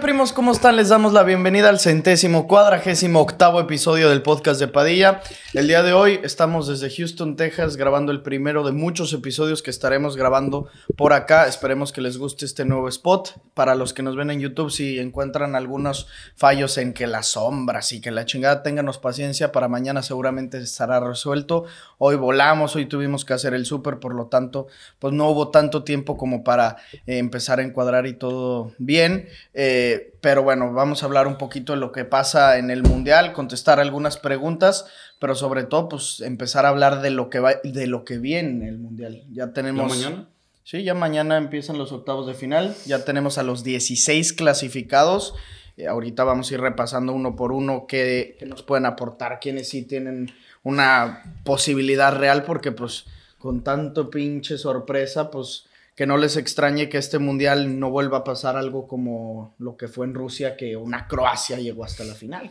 primos? ¿Cómo están? Les damos la bienvenida al centésimo, cuadragésimo octavo episodio del podcast de Padilla. El día de hoy estamos desde Houston, Texas, grabando el primero de muchos episodios que estaremos grabando por acá. Esperemos que les guste este nuevo spot. Para los que nos ven en YouTube, si encuentran algunos fallos en que las sombras y que la chingada, ténganos paciencia. Para mañana seguramente estará resuelto. Hoy volamos, hoy tuvimos que hacer el súper, por lo tanto, pues no hubo tanto tiempo como para eh, empezar a encuadrar y todo bien. Eh, eh, pero bueno, vamos a hablar un poquito de lo que pasa en el Mundial, contestar algunas preguntas, pero sobre todo, pues empezar a hablar de lo que, va, de lo que viene en el Mundial. Ya tenemos... mañana? Sí, ya mañana empiezan los octavos de final, ya tenemos a los 16 clasificados. Eh, ahorita vamos a ir repasando uno por uno qué, nos pueden aportar, quienes sí tienen una posibilidad real, porque pues con tanto pinche sorpresa, pues que no les extrañe que este mundial no vuelva a pasar algo como lo que fue en Rusia, que una Croacia llegó hasta la final,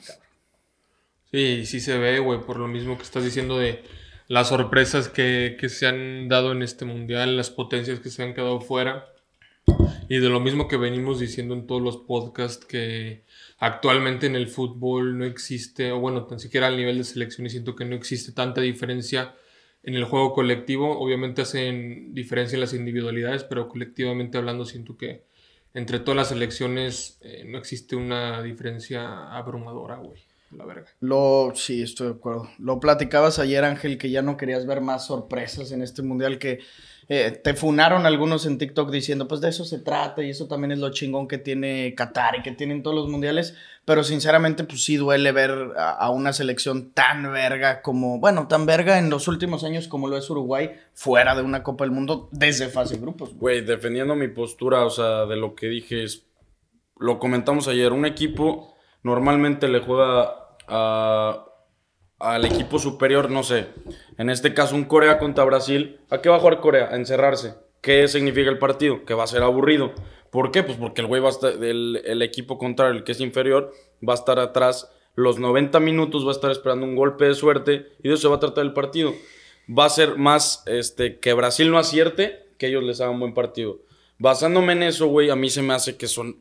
Sí, sí se ve, güey, por lo mismo que estás diciendo de las sorpresas que, que, se han dado en este mundial, las potencias que se han quedado fuera. Y de lo mismo que venimos diciendo en todos los podcasts, que actualmente en el fútbol no existe, o bueno, tan siquiera al nivel de selección, y siento que no existe tanta diferencia en el juego colectivo. Obviamente hacen diferencia en las individualidades, pero colectivamente hablando siento que entre todas las elecciones eh, no existe una diferencia abrumadora, güey. La verga. Lo, sí, estoy de acuerdo. Lo platicabas ayer, Ángel, que ya no querías ver más sorpresas en este mundial que eh, te funaron algunos en TikTok diciendo, pues de eso se trata y eso también es lo chingón que tiene Qatar y que tienen todos los mundiales, pero sinceramente pues sí duele ver a, una selección tan verga como, bueno, tan verga en los últimos años como lo es Uruguay, fuera de una Copa del Mundo desde fase grupos. Güey, defendiendo mi postura, o sea, de lo que dije es, lo comentamos ayer, un equipo normalmente le juega a al equipo superior, no sé. En este caso, un Corea contra Brasil. ¿A qué va a jugar Corea? A encerrarse. ¿Qué significa el partido? Que va a ser aburrido. ¿Por qué? Pues porque el güey el, equipo contrario, el que es inferior, va a estar atrás los 90 minutos, va a estar esperando un golpe de suerte y de eso se va a tratar el partido. Va a ser más este, que Brasil no acierte, que ellos les hagan buen partido. Basándome en eso, güey, a mí se me hace que son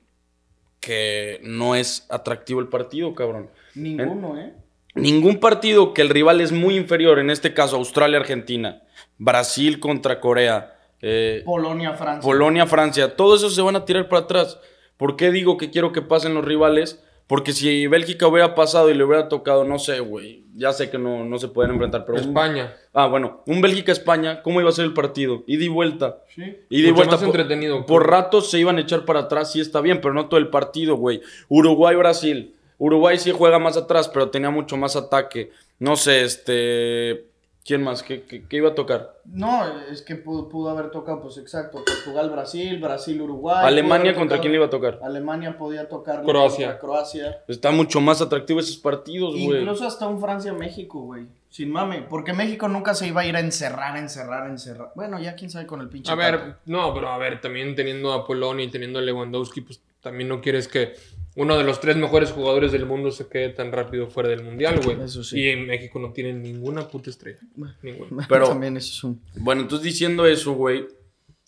que no es atractivo el partido, cabrón. Ninguno, ¿eh? ningún partido que el rival es muy inferior, en este caso Australia-Argentina, Brasil contra Corea, eh, Polonia-Francia. Polonia-Francia, todo eso se van a tirar para atrás. ¿Por qué digo que quiero que pasen los rivales? Porque si Bélgica hubiera pasado y le hubiera tocado, no sé, güey, ya sé que no, no se pueden enfrentar, pero... España. ah, bueno, un Bélgica-España, ¿cómo iba a ser el partido? y di vuelta. Sí. y di vuelta. por, Por ratos se iban a echar para atrás, sí está bien, pero no todo el partido, güey. Uruguay-Brasil Uruguay sí juega más atrás, pero tenía mucho más ataque. No sé, este. ¿Quién más? ¿Qué, iba a tocar? No, es que pudo, haber tocado, pues exacto. Portugal, Brasil, Brasil, Uruguay. ¿Alemania contra quién le iba a tocar? Alemania podía tocar Croacia. Croacia. Pues está mucho más atractivo esos partidos, güey. Incluso hasta un Francia-México, güey. Sin mame, porque México nunca se iba a ir a encerrar, encerrar, encerrar. Bueno, ya quién sabe con el pinche. A ver, no, pero a ver, también teniendo a Polonia y teniendo a Lewandowski, pues también no quieres que uno de los tres mejores jugadores del mundo se quede tan rápido fuera del mundial, güey. Eso sí. Y en México no tienen ninguna puta estrella. Ninguna. Pero también eso es un... Bueno, entonces diciendo eso, güey,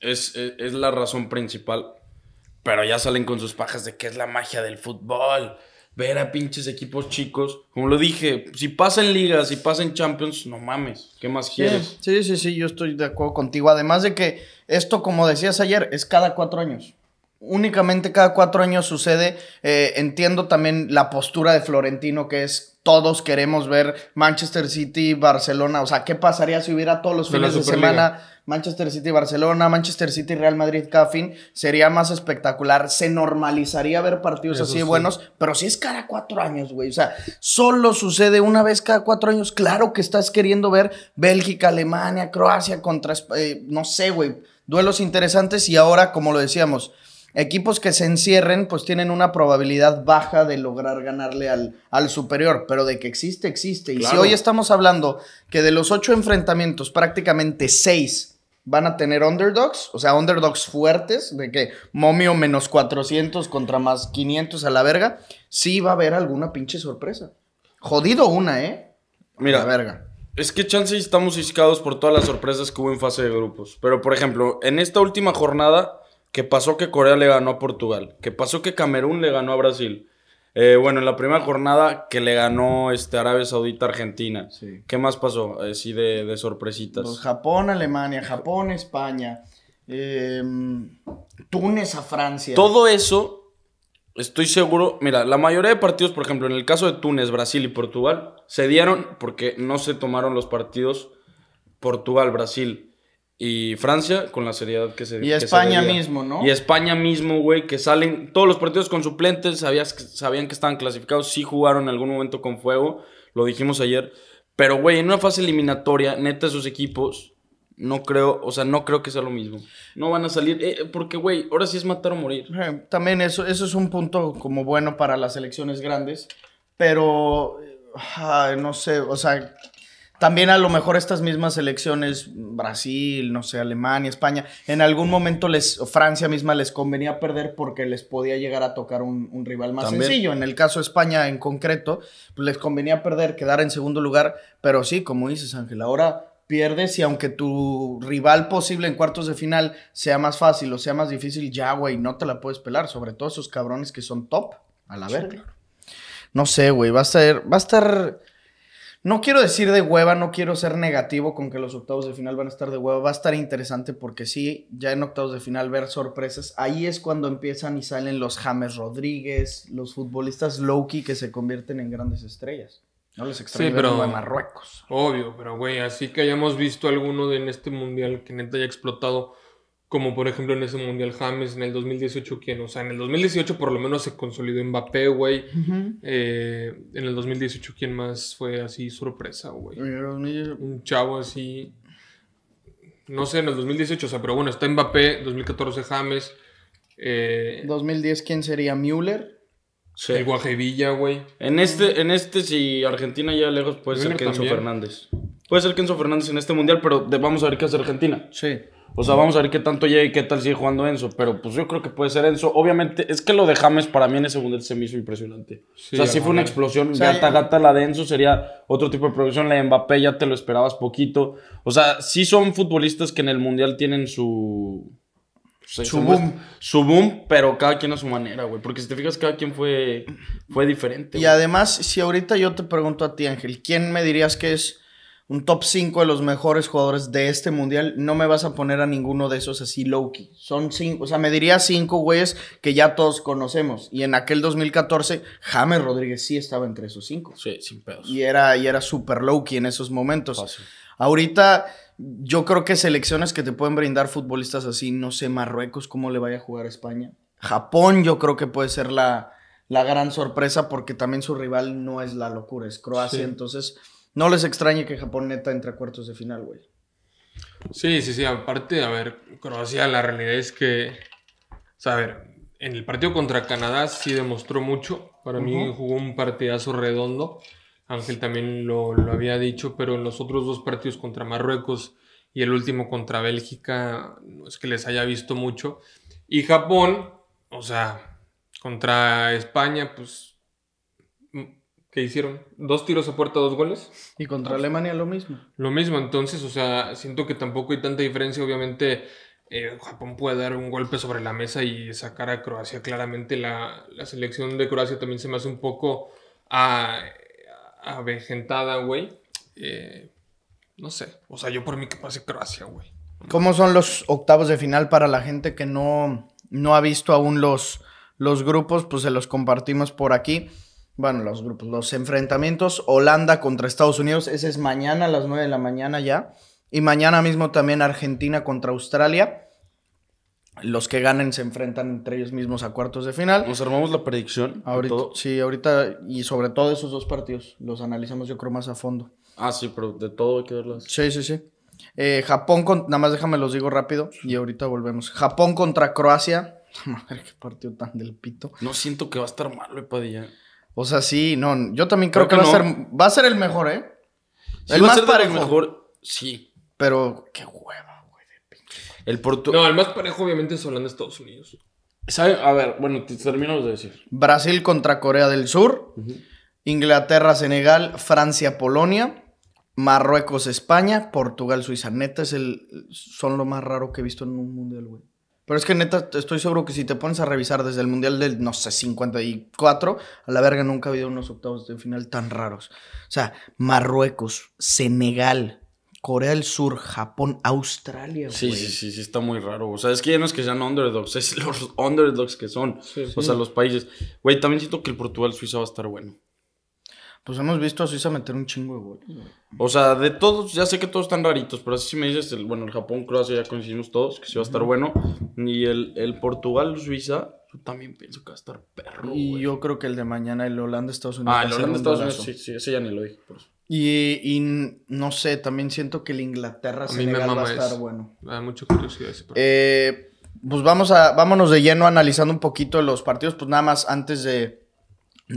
es, es, la razón principal. Pero ya salen con sus pajas de que es la magia del fútbol. Ver a pinches equipos chicos. Como lo dije, si pasan ligas, si pasan Champions, no mames. ¿Qué más quieres? Sí, sí, sí, yo estoy de acuerdo contigo. Además de que esto, como decías ayer, es cada cuatro años únicamente cada cuatro años sucede. Eh, entiendo también la postura de Florentino, que es todos queremos ver Manchester City, Barcelona. O sea, ¿qué pasaría si hubiera todos los fines de semana Manchester City, Barcelona, Manchester City, Real Madrid, cada fin? Sería más espectacular. Se normalizaría ver partidos así buenos, pero si es cada cuatro años, güey. O sea, solo sucede una vez cada cuatro años. Claro que estás queriendo ver Bélgica, Alemania, Croacia contra, eh, no sé, güey. Duelos interesantes y ahora, como lo decíamos, equipos que se encierren pues tienen una probabilidad baja de lograr ganarle al, al superior, pero de que existe, existe. Y si hoy estamos hablando que de los ocho enfrentamientos prácticamente seis van a tener underdogs, o sea, underdogs fuertes, de que momio menos 400 contra más 500 a la verga, sí va a haber alguna pinche sorpresa. Jodido una, ¿eh? Mira, verga. Es que chance estamos ciscados por todas las sorpresas que hubo en fase de grupos. Pero, por ejemplo, en esta última jornada ¿Qué pasó que Corea le ganó a Portugal, que pasó que Camerún le ganó a Brasil. Eh, bueno, en la primera jornada que le ganó este, Arabia Saudita Argentina. ¿Qué más pasó así eh, de, sorpresitas? Pues, Japón, Alemania, Japón, España, em, Túnez a Francia. Todo eso, estoy seguro, mira, la mayoría de partidos, por ejemplo, en el caso de Túnez, Brasil y Portugal, se dieron porque no se tomaron los partidos Portugal-Brasil y Francia con la seriedad que se Y España mismo, ¿no? Y España mismo, güey, que salen todos los partidos con suplentes, sabías, sabían que estaban clasificados, sí jugaron en algún momento con fuego, lo dijimos ayer, pero güey, en una fase eliminatoria, neta sus equipos no creo, o sea, no creo que sea lo mismo. No van a salir, eh, porque güey, ahora sí es matar o morir. Eh, también eso, eso es un punto como bueno para las elecciones grandes, pero ah, no sé, o sea, también a lo mejor estas mismas elecciones, Brasil, no sé, Alemania, España, en algún momento les, Francia misma les convenía perder porque les podía llegar a tocar un, rival más sencillo. En el caso de España en concreto, pues, les convenía perder, quedar en segundo lugar, pero sí, como dices Ángel, ahora pierdes y aunque tu rival posible en cuartos de final sea más fácil o sea más difícil, ya, güey, no te la puedes pelar, sobre todo esos cabrones que son top, a la No sé, güey, va a ser, va a estar... No quiero decir de hueva, no quiero ser negativo con que los octavos de final van a estar de hueva. Va a estar interesante porque sí, ya en octavos de final ver sorpresas. Ahí es cuando empiezan y salen los James Rodríguez, los futbolistas Loki que se convierten en grandes estrellas. No les extraño de Marruecos. Obvio, pero güey, así que hayamos visto alguno de en este mundial que neta haya explotado como por ejemplo en ese Mundial James en el 2018, ¿quién? o sea, en el 2018 por lo menos se consolidó Mbappé, güey. Eh, en el 2018, ¿quién más fue así sorpresa, güey? Un chavo así, no sé, en el 2018, o sea, pero bueno, está Mbappé, 2014 James. Eh, 2010, ¿quién sería? ¿Müller? Sí. El Guajevilla, güey. En este, en este, si Argentina ya lejos, puede ser Kenzo Fernández. Puede ser Kenzo Fernández en este mundial, pero vamos a ver qué hace Argentina. Sí. O sea, vamos a ver qué tanto llega y qué tal sigue jugando Enzo. Pero pues yo creo que puede ser Enzo. Obviamente, es que lo de James para mí en ese segundo se me hizo impresionante. o sea, sí fue una explosión. gata, gata, la de Enzo sería otro tipo de progresión. La de Mbappé ya te lo esperabas poquito. O sea, sí son futbolistas que en el mundial tienen su. Pues, su boom. pero cada quien a su manera, güey. Porque si te fijas, cada quien fue, fue diferente. Y además, si ahorita yo te pregunto a ti, Ángel, ¿quién me dirías que es un top 5 de los mejores jugadores de este mundial, no me vas a poner a ninguno de esos así low-key. Son cinco, o sea, me diría cinco güeyes que ya todos conocemos. Y en aquel 2014, James Rodríguez sí estaba entre esos cinco. Sí, sin pedos. Y era, y era súper low-key en esos momentos. Ahorita, yo creo que selecciones que te pueden brindar futbolistas así, no sé, Marruecos, cómo le vaya a jugar a España. Japón, yo creo que puede ser la, la gran sorpresa porque también su rival no es la locura, es Croacia. Entonces no les extrañe que Japón neta entre a cuartos de final, güey. Sí, sí, sí. Aparte, a ver, Croacia, la realidad es que. O sea, a ver, en el partido contra Canadá sí demostró mucho. Para mí jugó un partidazo redondo. Ángel también lo, lo, había dicho, pero en los otros dos partidos contra Marruecos y el último contra Bélgica, no es que les haya visto mucho. Y Japón, o sea, contra España, pues que hicieron. Dos tiros a puerta, dos goles. Y contra Alemania lo mismo. Lo mismo, entonces, o sea, siento que tampoco hay tanta diferencia. Obviamente, eh, Japón puede dar un golpe sobre la mesa y sacar a Croacia. Claramente, la, selección de Croacia también se me hace un poco ah, avejentada, güey. Eh, no sé, o sea, yo por mí que pase Croacia, güey. ¿Cómo son los octavos de final para la gente que no, no ha visto aún los, los grupos? Pues se los compartimos por aquí. Bueno, los grupos, los enfrentamientos Holanda contra Estados Unidos, ese es mañana a las 9 de la mañana ya. Y mañana mismo también Argentina contra Australia. Los que ganen se enfrentan entre ellos mismos a cuartos de final. Nos armamos la predicción. Ahorita, Sí, ahorita y sobre todo esos dos partidos. Los analizamos yo creo más a fondo. Ah, sí, pero de todo hay que verlas. Sí, sí, sí. Eh, Japón, con, nada más déjame los digo rápido y ahorita volvemos. Japón contra Croacia. Madre, qué partido tan del pito. No siento que va a estar malo, eh, Padilla. O sea, sí, no, yo también creo, que, va, a ser, va a ser el mejor, ¿eh? el más parejo. mejor, sí. Pero qué hueva, güey, de El Portu No, el más parejo obviamente es Holanda Estados Unidos. ¿Sabes? A ver, bueno, te termino de decir. Brasil contra Corea del Sur, Inglaterra, Senegal, Francia, Polonia, Marruecos, España, Portugal, Suiza. Neta es el son lo más raro que he visto en un mundial, güey. Pero es que neta, estoy seguro que si te pones a revisar desde el Mundial del, no sé, 54, a la verga nunca ha habido unos octavos de final tan raros. O sea, Marruecos, Senegal, Corea del Sur, Japón, Australia, güey. Sí, sí, sí, sí, está muy raro. O sea, es que ya no es que sean underdogs, es los underdogs que son. O sea, los países. Güey, también siento que el Portugal-Suiza va a estar bueno. Pues hemos visto a Suiza meter un chingo de gol. O sea, de todos, ya sé que todos están raritos, pero así si me dices, el, bueno, el Japón, Croacia, ya coincidimos todos, que sí va a estar bueno. Y el, Portugal, Suiza, yo también pienso que va a estar perro. Y yo creo que el de mañana, el Holanda, Estados Unidos. Ah, el Holanda, Estados Unidos, sí, sí, ese ya ni lo dije. Por eso. Y, no sé, también siento que el Inglaterra se va a estar A bueno. Me da mucha curiosidad ese partido. Eh, pues vamos a, vámonos de lleno analizando un poquito los partidos, pues nada más antes de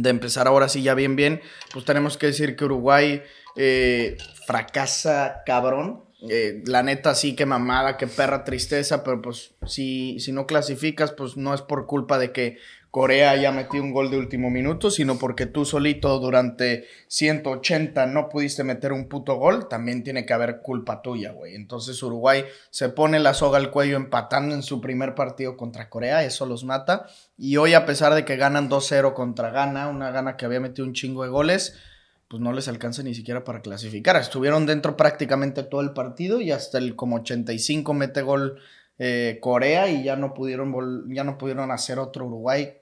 de empezar ahora sí ya bien, bien, pues tenemos que decir que Uruguay eh, fracasa cabrón. Eh, la neta, sí, qué mamada, qué perra tristeza, pero pues si, si no clasificas, pues no es por culpa de que Corea ya metió un gol de último minuto, sino porque tú solito durante 180 no pudiste meter un puto gol, también tiene que haber culpa tuya, güey. Entonces Uruguay se pone la soga al cuello empatando en su primer partido contra Corea, eso los mata. Y hoy, a pesar de que ganan 2-0 contra Ghana, una Ghana que había metido un chingo de goles, pues no les alcanza ni siquiera para clasificar. Estuvieron dentro prácticamente todo el partido y hasta el como 85 mete gol. Eh, Corea y ya no pudieron ya no pudieron hacer otro Uruguay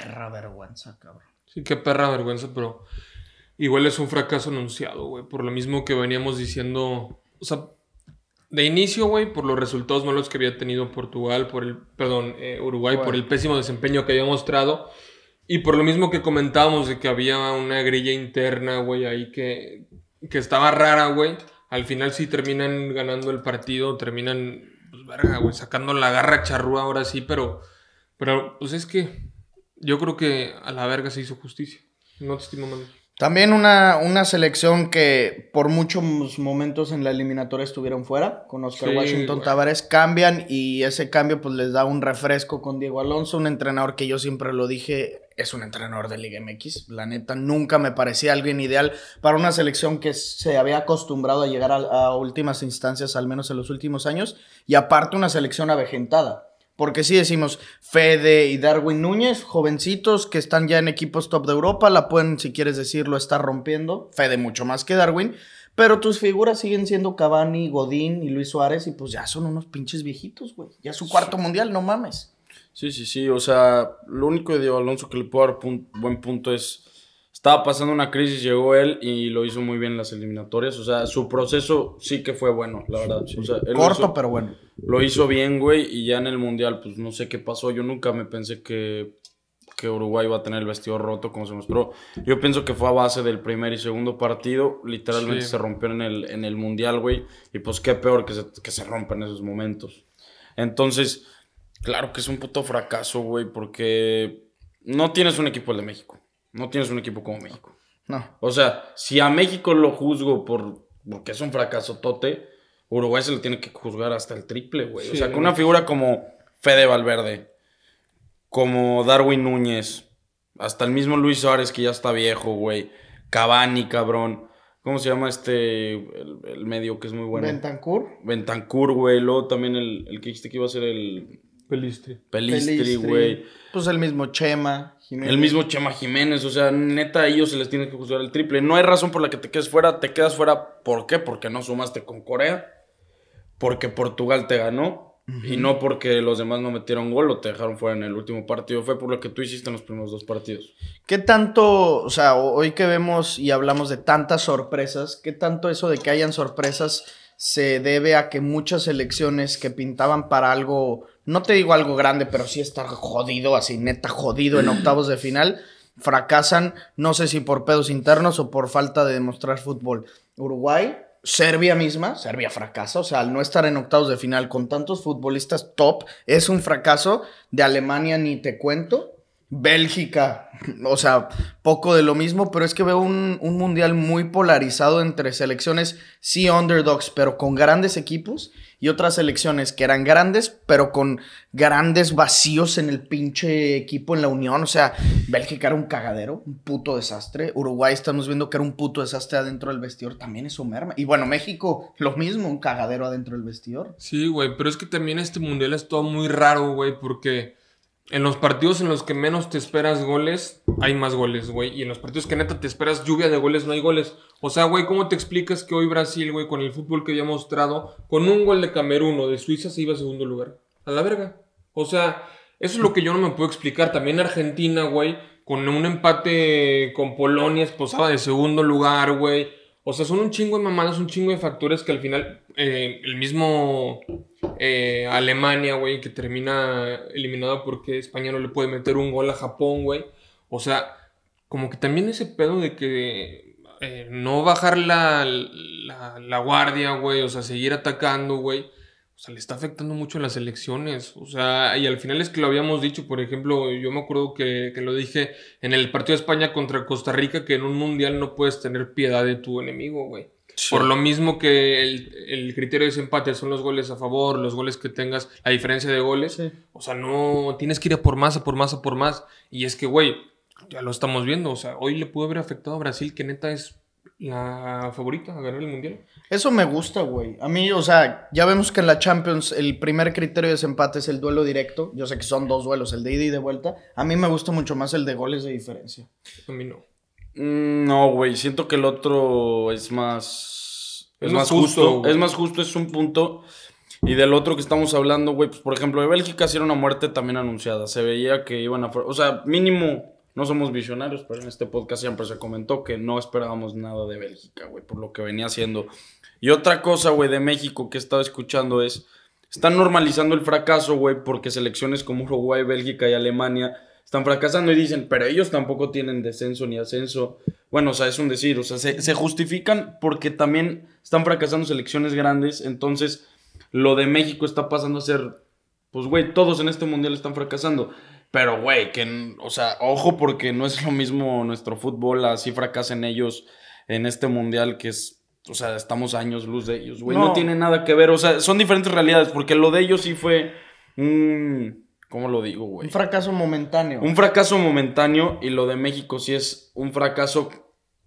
perra vergüenza, cabrón. Sí, qué perra vergüenza, pero igual es un fracaso anunciado, güey. Por lo mismo que veníamos diciendo, o sea, de inicio, güey, por los resultados malos que había tenido Portugal, por el, perdón, eh, Uruguay, por el pésimo desempeño que había mostrado. Y por lo mismo que comentábamos de que había una grilla interna, güey, ahí que, estaba rara, güey. Al final sí terminan ganando el partido, terminan, pues, verga, güey, sacando la garra charrúa ahora sí, pero, pero, pues es que yo creo que a la verga se hizo justicia. No te estimo mal. También una, una selección que por muchos momentos en la eliminatoria estuvieron fuera, con Oscar Washington Tavares, cambian y ese cambio pues les da un refresco con Diego Alonso, un entrenador que yo siempre lo dije, es un entrenador de Liga MX, la neta nunca me parecía alguien ideal para una selección que se había acostumbrado a llegar a, a últimas instancias, al menos en los últimos años, y aparte una selección avejentada. Porque sí decimos, Fede y Darwin Núñez, jovencitos que están ya en equipos top de Europa, la pueden, si quieres decirlo, estar rompiendo. Fede mucho más que Darwin. Pero tus figuras siguen siendo Cavani, Godín y Luis Suárez, y pues ya son unos pinches viejitos, güey. Ya su cuarto mundial, no mames. Sí, sí, sí. O sea, lo único de Diego Alonso que le puedo dar buen punto es estaba pasando una crisis, llegó él y lo hizo muy bien en las eliminatorias. O sea, su proceso sí que fue bueno, la verdad. Corto, pero bueno. Lo hizo bien, güey, y ya en el Mundial, pues no sé qué pasó. Yo nunca me pensé que, Uruguay iba a tener el vestido roto como se mostró. Yo pienso que fue a base del primer y segundo partido. Literalmente se rompió en el, en el Mundial, güey. Y pues qué peor que que se rompa en esos momentos. Entonces, claro que es un puto fracaso, güey, porque no tienes un equipo el de México no tienes un equipo como México. No. O sea, si a México lo juzgo por porque es un fracaso tote, Uruguay se lo tiene que juzgar hasta el triple, güey. o sea, que una figura como Fede Valverde, como Darwin Núñez, hasta el mismo Luis Suárez que ya está viejo, güey. Cavani, cabrón. ¿Cómo se llama este? El, medio que es muy bueno. Bentancur. Bentancur, güey. Luego también el, el que dijiste que iba a ser el. Pelistri. Pelistri, güey. Pues el mismo Chema. El mismo Chema Jiménez, o sea, neta, a ellos se les tiene que juzgar el triple. No hay razón por la que te quedes fuera, te quedas fuera, ¿por qué? Porque no sumaste con Corea, porque Portugal te ganó, y no porque los demás no metieron gol o te dejaron fuera en el último partido, fue por lo que tú hiciste en los primeros dos partidos. ¿Qué tanto, o sea, hoy que vemos y hablamos de tantas sorpresas, qué tanto eso de que hayan sorpresas se debe a que muchas elecciones que pintaban para algo no te digo algo grande, pero sí estar jodido, así neta jodido en mm. octavos de final, fracasan, no sé si por pedos internos o por falta de demostrar fútbol. Uruguay, Serbia misma, Serbia fracasa, o sea, al no estar en octavos de final con tantos futbolistas top, es un fracaso. De Alemania ni te cuento. Bélgica, o sea, poco de lo mismo, pero es que veo un, un, mundial muy polarizado entre selecciones, sí underdogs, pero con grandes equipos y otras selecciones que eran grandes, pero con grandes vacíos en el pinche equipo en la Unión. O sea, Bélgica era un cagadero, un puto desastre. Uruguay estamos viendo que era un puto desastre adentro del vestidor, también es un merma. Y bueno, México, lo mismo, un cagadero adentro del vestidor. Sí, güey, pero es que también este mundial es todo muy raro, güey, porque en los partidos en los que menos te esperas goles, hay más goles, güey. Y en los partidos que neta te esperas lluvia de goles, no hay goles. O sea, güey, ¿cómo te explicas que hoy Brasil, güey, con el fútbol que había mostrado, con un gol de Camerún o de Suiza se iba a segundo lugar? A la verga. O sea, eso es lo que yo no me puedo explicar. También Argentina, güey, con un empate con Polonia, esposaba pues, de segundo lugar, güey. O sea, son un chingo de mamadas, un chingo de factores que al final eh, el mismo eh, Alemania, güey, que termina eliminado porque España no le puede meter un gol a Japón, güey. O sea, como que también ese pedo de que eh, no bajar la, la guardia, güey, o sea, seguir atacando, güey. O sea, le está afectando mucho las elecciones. O sea, y al final es que lo habíamos dicho, por ejemplo, yo me acuerdo que, lo dije en el partido de España contra Costa Rica, que en un mundial no puedes tener piedad de tu enemigo, güey. Por lo mismo que el, criterio de ese empate son los goles a favor, los goles que tengas, la diferencia de goles. O sea, no tienes que ir a por más, a por más, a por más. Y es que, güey, ya lo estamos viendo. O sea, hoy le pudo haber afectado a Brasil, que neta es la favorita a ganar el mundial. Eso me gusta, güey. A mí, o sea, ya vemos que en la Champions el primer criterio de desempate es el duelo directo. Yo sé que son dos duelos, el de ida y de vuelta. A mí me gusta mucho más el de goles de diferencia. A mí no. Mm, no, güey. Siento que el otro es más. Es, más justo. es más justo, es un punto. Y del otro que estamos hablando, güey, pues por ejemplo, de Bélgica hicieron una muerte también anunciada. Se veía que iban a. O sea, mínimo no somos visionarios, pero en este podcast siempre se comentó que no esperábamos nada de Bélgica, güey, por lo que venía haciendo. Y otra cosa, güey, de México que he estado escuchando es, están normalizando el fracaso, güey, porque selecciones como Uruguay, Bélgica y Alemania están fracasando y dicen, pero ellos tampoco tienen descenso ni ascenso. Bueno, o sea, es un decir, o sea, se, justifican porque también están fracasando selecciones grandes, entonces lo de México está pasando a ser, pues, güey, todos en este mundial están fracasando. Pero, güey, que, o sea, ojo porque no es lo mismo nuestro fútbol, así fracasen ellos en este mundial que es o sea, estamos años luz de ellos, güey. No. no. tiene nada que ver. O sea, son diferentes realidades. Porque lo de ellos sí fue un. ¿Cómo lo digo, güey? Un fracaso momentáneo. Un fracaso momentáneo. Y lo de México sí es un fracaso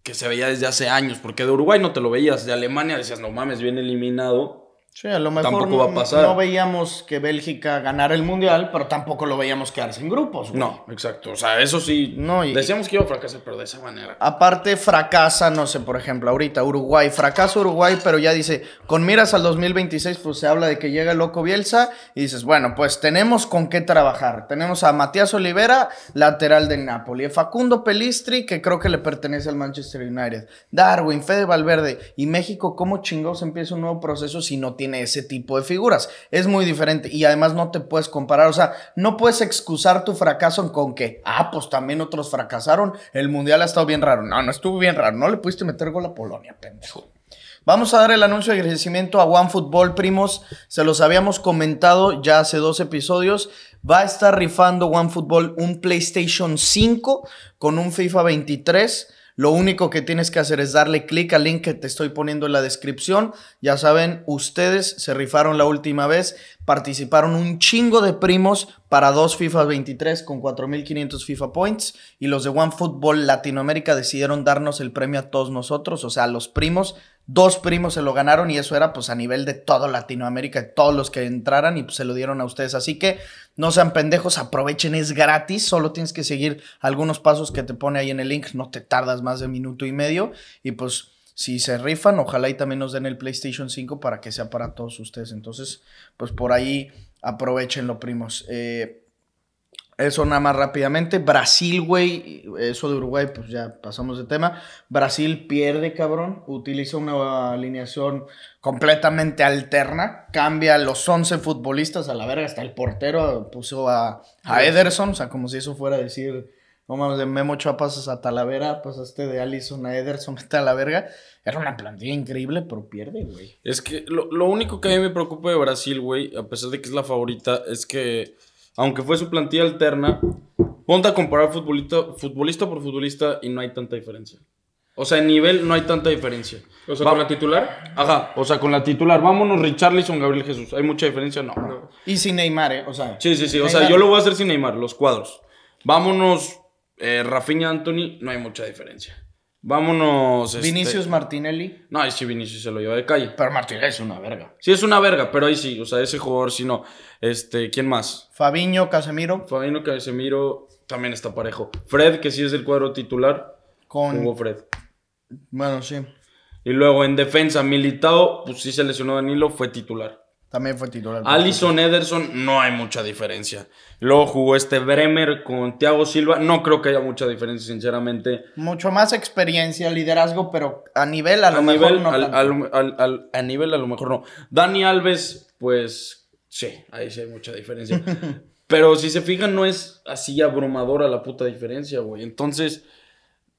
que se veía desde hace años. Porque de Uruguay no te lo veías. De Alemania decías, no mames, bien eliminado. Sí, a lo mejor No, veíamos que Bélgica ganara el mundial, pero tampoco lo veíamos quedarse en grupos. No, exacto. O sea, eso sí. No, decíamos que iba a fracasar, pero de esa manera. Aparte, fracasa, no sé, por ejemplo, ahorita Uruguay. Fracasa Uruguay, pero ya dice, con miras al 2026, pues se habla de que llega el loco Bielsa y dices, bueno, pues tenemos con qué trabajar. Tenemos a Matías Olivera, lateral de Napoli, Facundo Pelistri, que creo que le pertenece al Manchester United, Darwin, Fede Valverde y México, ¿cómo chingados empieza un nuevo proceso si no tiene? ese tipo de figuras. Es muy diferente y además no te puedes comparar, o sea, no puedes excusar tu fracaso con que, ah, pues también otros fracasaron, el Mundial ha estado bien raro. No, no estuvo bien raro, no le pudiste meter gol a Polonia, pendejo. Vamos a dar el anuncio de agradecimiento a OneFootball, primos. Se los habíamos comentado ya hace dos episodios. Va a estar rifando Football un PlayStation 5 con un FIFA 23. Lo único que tienes que hacer es darle clic al link que te estoy poniendo en la descripción. Ya saben, ustedes se rifaron la última vez participaron un chingo de primos para dos FIFA 23 con 4.500 FIFA Points y los de one football Latinoamérica decidieron darnos el premio a todos nosotros, o sea, los primos, dos primos se lo ganaron y eso era pues a nivel de toda Latinoamérica, todos los que entraran y pues se lo dieron a ustedes. Así que no sean pendejos, aprovechen, es gratis, solo tienes que seguir algunos pasos que te pone ahí en el link, no te tardas más de minuto y medio y pues si se rifan, ojalá y también nos den el PlayStation 5 para que sea para todos ustedes. Entonces, pues por ahí aprovechenlo, primos. Eh, eso nada más rápidamente. Brasil, güey. Eso de Uruguay, pues ya pasamos de tema. Brasil pierde, cabrón. Utiliza una alineación completamente alterna. Cambia los 11 futbolistas a la verga. Hasta el portero puso a, a Ederson. O sea, como si eso fuera a decir vámonos de Memo Chua a Talavera, pasaste pues de Allison a Ederson, está a la verga. Era una plantilla increíble, pero pierde, güey. Es que lo, único que a mí me preocupa de Brasil, güey, a pesar de que es la favorita, es que, aunque fue su plantilla alterna, ponte a comparar futbolista, futbolista por futbolista y no hay tanta diferencia. O sea, en nivel no hay tanta diferencia. O con la titular. Ajá, o sea, con la titular. Vámonos, Richarlison, Gabriel Jesús. ¿Hay mucha diferencia? No. Y sin Neymar, ¿eh? O sea. Sí, sí, sí. O sea, yo lo voy a hacer sin Neymar, los cuadros. Vámonos, eh, Rafinha Anthony, no hay mucha diferencia. Vámonos. Este, Vinicius Martinelli. No, ahí sí Vinicius se lo lleva de calle. Pero Martinelli es una verga. Sí, es una verga, pero ahí sí. O sea, ese jugador sí no. Este, ¿quién más? Fabiño Casemiro. Fabiño Casemiro también está parejo. Fred, que sí es del cuadro titular. Con. Hugo Fred. Bueno, sí. Y luego en defensa, Militado pues sí se lesionó Danilo, fue titular. También fue titular. Allison Ederson, no hay mucha diferencia. Luego jugó este Bremer con Thiago Silva. No creo que haya mucha diferencia, sinceramente. Mucho más experiencia, liderazgo, pero a nivel a, lo mejor no. a nivel a lo mejor no. Dani Alves, pues sí, ahí sí hay mucha diferencia. pero si se fijan, no es así abrumadora la puta diferencia, güey. Entonces,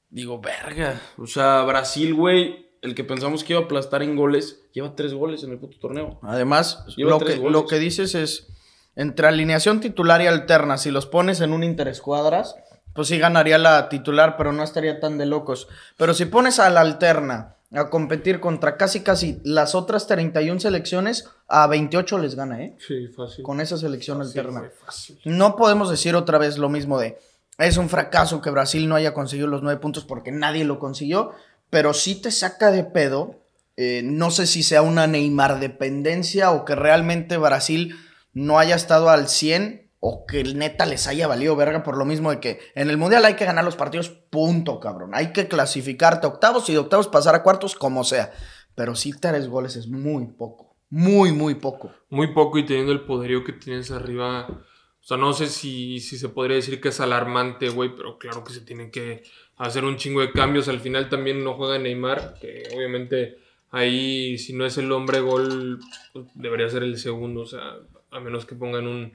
digo, verga. O sea, Brasil, güey, el que pensamos que iba a aplastar en goles, lleva tres goles en el puto torneo. Además, lo que, lo que dices es, entre alineación titular y alterna, si los pones en un interescuadras, pues sí ganaría la titular, pero no estaría tan de locos. Pero si pones a la alterna a competir contra casi casi las otras 31 selecciones, a 28 les gana, ¿eh? Sí, fácil. Con esa selección fácil, alterna. Fácil. No podemos decir otra vez lo mismo de, es un fracaso que Brasil no haya conseguido los nueve puntos porque nadie lo consiguió, pero si te saca de pedo. Eh, no sé si sea una Neymar dependencia o que realmente Brasil no haya estado al 100 o que el neta les haya valido verga por lo mismo de que en el Mundial hay que ganar los partidos, punto, cabrón. Hay que clasificarte a octavos y de octavos pasar a cuartos, como sea. Pero sí, tres goles es muy poco. Muy, muy poco. Muy poco y teniendo el poderío que tienes arriba. O sea, no sé si, si se podría decir que es alarmante, güey, pero claro que se tiene que hacer un chingo de cambios. Al final también no juega Neymar, que obviamente ahí si no es el hombre gol, pues, debería ser el segundo, o sea, a menos que pongan un,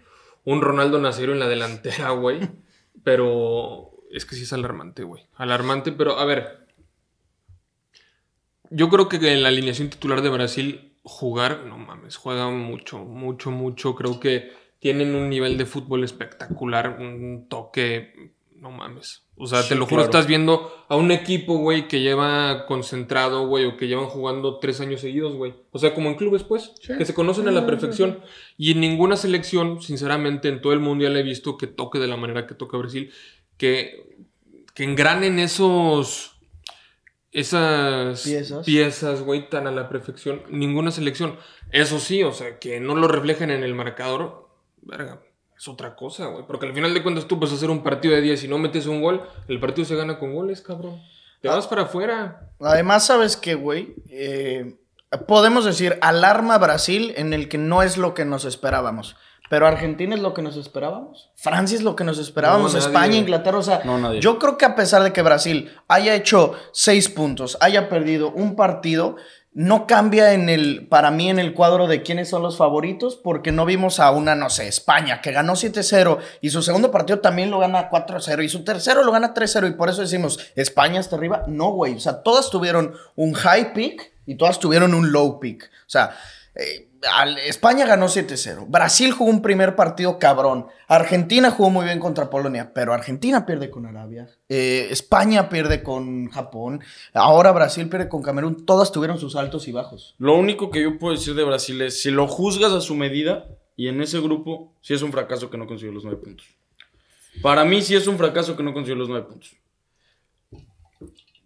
Ronaldo nacero en la delantera, güey. Pero es que sí es alarmante, güey. Alarmante, pero a ver. Yo creo que en la alineación titular de Brasil, jugar, no mames, juegan mucho, mucho, mucho. Creo que tienen un nivel de fútbol espectacular, un toque, no mames, o sea, te lo juro, estás viendo a un equipo, güey, que lleva concentrado, güey, o que llevan jugando tres años seguidos, güey. O sea, como en clubes, pues, que se conocen a la perfección. Y en ninguna selección, sinceramente, en todo el mundial he visto que toque de la manera que toca Brasil, que, que engranen esos. Esas piezas, piezas güey, tan a la perfección. Ninguna selección. Eso sí, o sea, que no lo reflejen en el marcador. Verga, es otra cosa, güey. Porque al final de cuentas tú vas hacer un partido de 10 y no metes un gol, el partido se gana con goles, cabrón. Te ah. vas para afuera. Además, ¿sabes qué, güey? Eh, podemos decir alarma Brasil en el que no es lo que nos esperábamos. Pero Argentina es lo que nos esperábamos. Francia es lo que nos esperábamos. España, Inglaterra. O sea, yo creo que a pesar de que Brasil haya hecho seis puntos, haya perdido un partido, no cambia en el, para mí en el cuadro de quiénes son los favoritos, porque no vimos a una, no sé, España, que ganó 7-0 y su segundo partido también lo gana 4-0 y su tercero lo gana 3-0 y por eso decimos, España está arriba. No, güey, o sea, todas tuvieron un high pick y todas tuvieron un low pick. O sea, eh, España ganó 7-0. Brasil jugó un primer partido cabrón. Argentina jugó muy bien contra Polonia, pero Argentina pierde con Arabia. Eh, España pierde con Japón. Ahora Brasil pierde con Camerún. Todas tuvieron sus altos y bajos. Lo único que yo puedo decir de Brasil es, si lo juzgas a su medida y en ese grupo, sí es un fracaso que no consiguió los nueve puntos. Para mí sí es un fracaso que no consiguió los nueve puntos.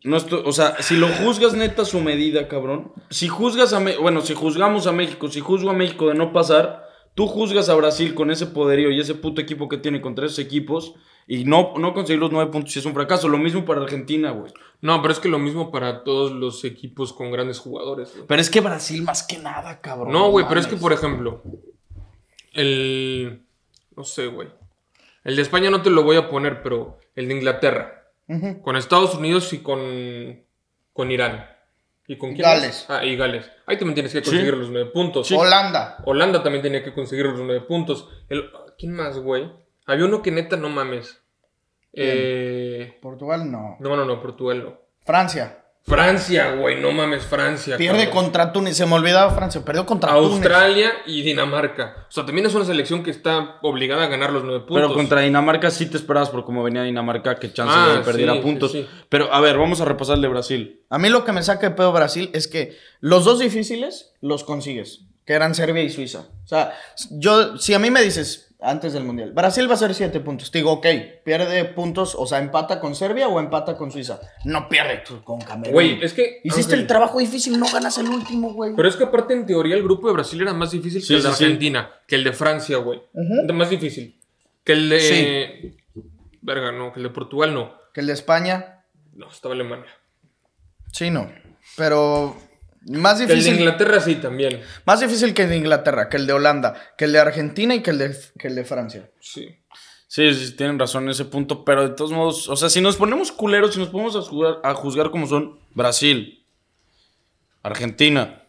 No o sea, si lo juzgas neta su medida, cabrón. Si juzgas a bueno, si juzgamos a México, si juzgo a México de no pasar, tú juzgas a Brasil con ese poderío y ese puto equipo que tiene contra esos equipos y no, no conseguir los nueve puntos y es un fracaso. Lo mismo para Argentina, güey. No, pero es que lo mismo para todos los equipos con grandes jugadores. Pero es que Brasil más que nada, cabrón. No, güey, pero es que, por ejemplo, el... No sé, güey. El de España no te lo voy a poner, pero el de Inglaterra. Con Estados Unidos y con, con Irán. ¿Y con quién? Gales. Ah, y Gales. Ahí también tienes que conseguir los nueve puntos. Holanda. Holanda también tenía que conseguir los nueve puntos. El, ¿Quién más, güey? Había uno que neta no mames. Eh, Portugal no. No, no, no, Portugal no. Francia. Francia, güey, no mames, Francia. Pierde contra Túnez, se me olvidaba Francia, perdió contra Australia y Dinamarca. O sea, también es una selección que está obligada a ganar los nueve puntos. Pero contra Dinamarca sí te esperabas por cómo venía Dinamarca, que chance de ah, perder a puntos. Pero a ver, vamos a repasar el de Brasil. A mí lo que me saca de pedo Brasil es que los dos difíciles los consigues, que eran Serbia y Suiza. O sea, yo, si a mí me dices, antes del Mundial. Brasil va a ser 7 puntos. Te digo, ok, pierde puntos, o sea, empata con Serbia o empata con Suiza. No pierde con Camerún. Güey, es que. Hiciste el trabajo difícil, no ganas el último, güey. Pero es que aparte, en teoría, el grupo de Brasil era más difícil que el de Argentina, que el de Francia, güey. Más difícil. Que el de. Verga, no, que el de Portugal no. Que el de España. No, estaba Alemania. Sí, no. Pero más difícil. Que el Inglaterra sí también. Más difícil que en Inglaterra, que el de Holanda, que el de Argentina y que el de, que el de Francia. Sí. Sí, sí, tienen razón en ese punto, pero de todos modos, o sea, si nos ponemos culeros, si nos ponemos a juzgar, a juzgar como son Brasil, Argentina,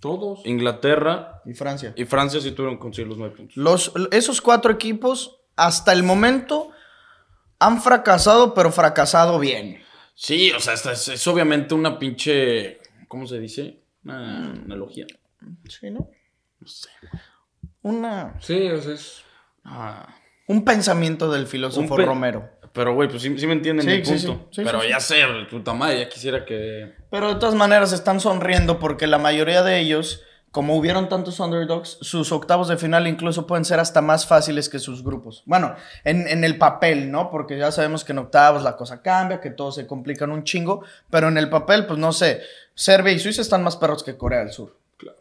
todos, Inglaterra y Francia. Y Francia sí tuvieron que conseguir los nueve puntos. esos cuatro equipos, hasta el momento, han fracasado, pero fracasado bien. Sí, o sea, es, es obviamente una pinche, ¿cómo se dice? Una mm. analogía. Sí, ¿no? No sé. Una. Sí, o es. Ah. un pensamiento del filósofo Romero. Pero, güey, pues sí, me entienden el punto. pero ya sé, puta madre, ya quisiera que. Pero de todas maneras están sonriendo porque la mayoría de ellos, como hubieron tantos underdogs, sus octavos de final incluso pueden ser hasta más fáciles que sus grupos. Bueno, en, en el papel, ¿no? Porque ya sabemos que en octavos la cosa cambia, que todo se complican un chingo. Pero en el papel, pues no sé Serbia y Suiza están más perros que Corea del Sur.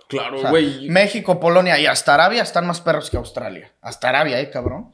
Claro, güey. México, Polonia y hasta Arabia están más perros que Australia. Hasta Arabia, eh, cabrón.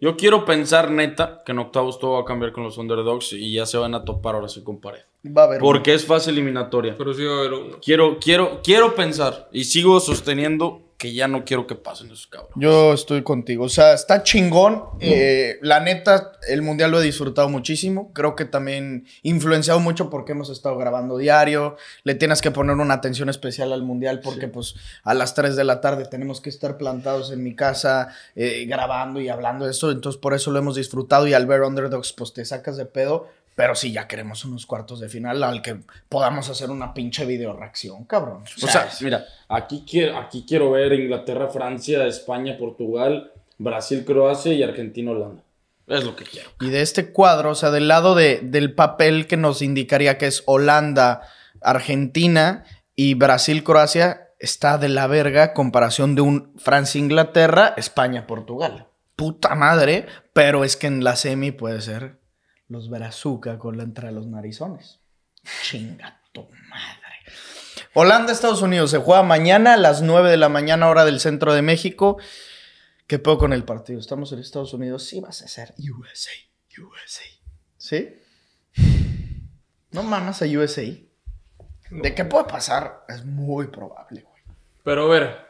Yo quiero pensar, neta, que en octavos todo va a cambiar con los underdogs y ya se van a topar ahora sí con pared. Va a haber. Porque es fase eliminatoria. Pero sí va a haber uno. Quiero, quiero, quiero pensar y sigo sosteniendo que ya no quiero que pasen esos cabros. Yo estoy contigo. O sea, está chingón. Eh, la neta, el mundial lo he disfrutado muchísimo. Creo que también influenciado mucho porque hemos estado grabando diario. Le tienes que poner una atención especial al mundial porque, pues, a las 3 de la tarde tenemos que estar plantados en mi casa eh, grabando y hablando de esto. Entonces, por eso lo hemos disfrutado. Y al ver Underdogs, pues te sacas de pedo pero sí, ya queremos unos cuartos de final al que podamos hacer una pinche video reacción, cabrón. O sea, mira, aquí quiero, aquí quiero ver Inglaterra, Francia, España, Portugal, Brasil, Croacia y Argentina, Holanda. Es lo que quiero. Y de este cuadro, o sea, del lado de, del papel que nos indicaría que es Holanda, Argentina y Brasil, Croacia, está de la verga comparación de un Francia, Inglaterra, España, Portugal. Puta madre, pero es que en la semi puede ser los brazuca con la de los narizones. Chinga tu madre. Holanda, Estados Unidos, se juega mañana a las 9 de la mañana, hora del centro de México. ¿Qué poco con el partido? Estamos en Estados Unidos. Sí, vas a ser USA, USA. ¿Sí? No manas a USA. ¿De qué puede pasar? Es muy probable, güey. Pero a ver,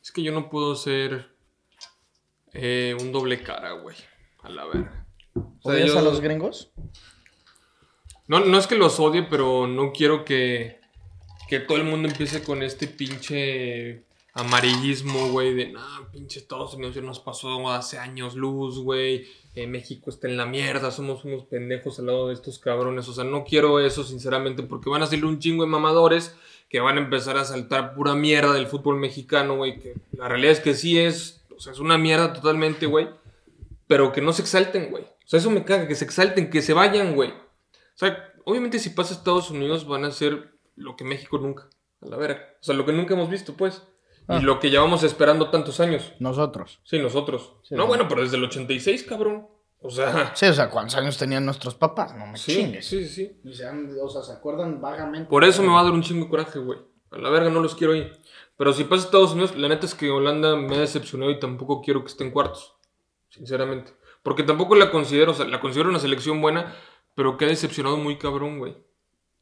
es que yo no puedo ser eh, un doble cara, güey. A la verga. ¿Odias a los gringos? No, no es que los odie, pero no quiero que, que todo el mundo empiece con este pinche amarillismo, güey, de, nada, pinche Estados Unidos ya nos pasó hace años luz, güey, eh, México está en la mierda, somos unos pendejos al lado de estos cabrones, o sea, no quiero eso, sinceramente, porque van a salir un chingo de mamadores que van a empezar a saltar pura mierda del fútbol mexicano, güey, que la realidad es que sí es, o sea, es una mierda totalmente, güey, pero que no se exalten, güey sea, eso me caga, que se exalten, que se vayan, güey. O sea, obviamente si pasa Estados Unidos van a ser lo que México nunca, a la verga. O sea, lo que nunca hemos visto, pues. Y ah. lo que llevamos esperando tantos años. Nosotros. Sí, nosotros. no, bueno, pero desde el 86, cabrón. O sea. Sí, o sea, ¿cuántos años tenían nuestros papás? No me sí, Sí, sí, sí. o sea, se acuerdan vagamente. Por eso me va a dar un chingo de coraje, güey. A la verga no los quiero ahí. Pero si pasa Estados Unidos, la neta es que Holanda me ha decepcionado y tampoco quiero que estén cuartos. Sinceramente. Porque tampoco la considero, o sea, la considero una selección buena, pero que ha decepcionado muy cabrón, güey.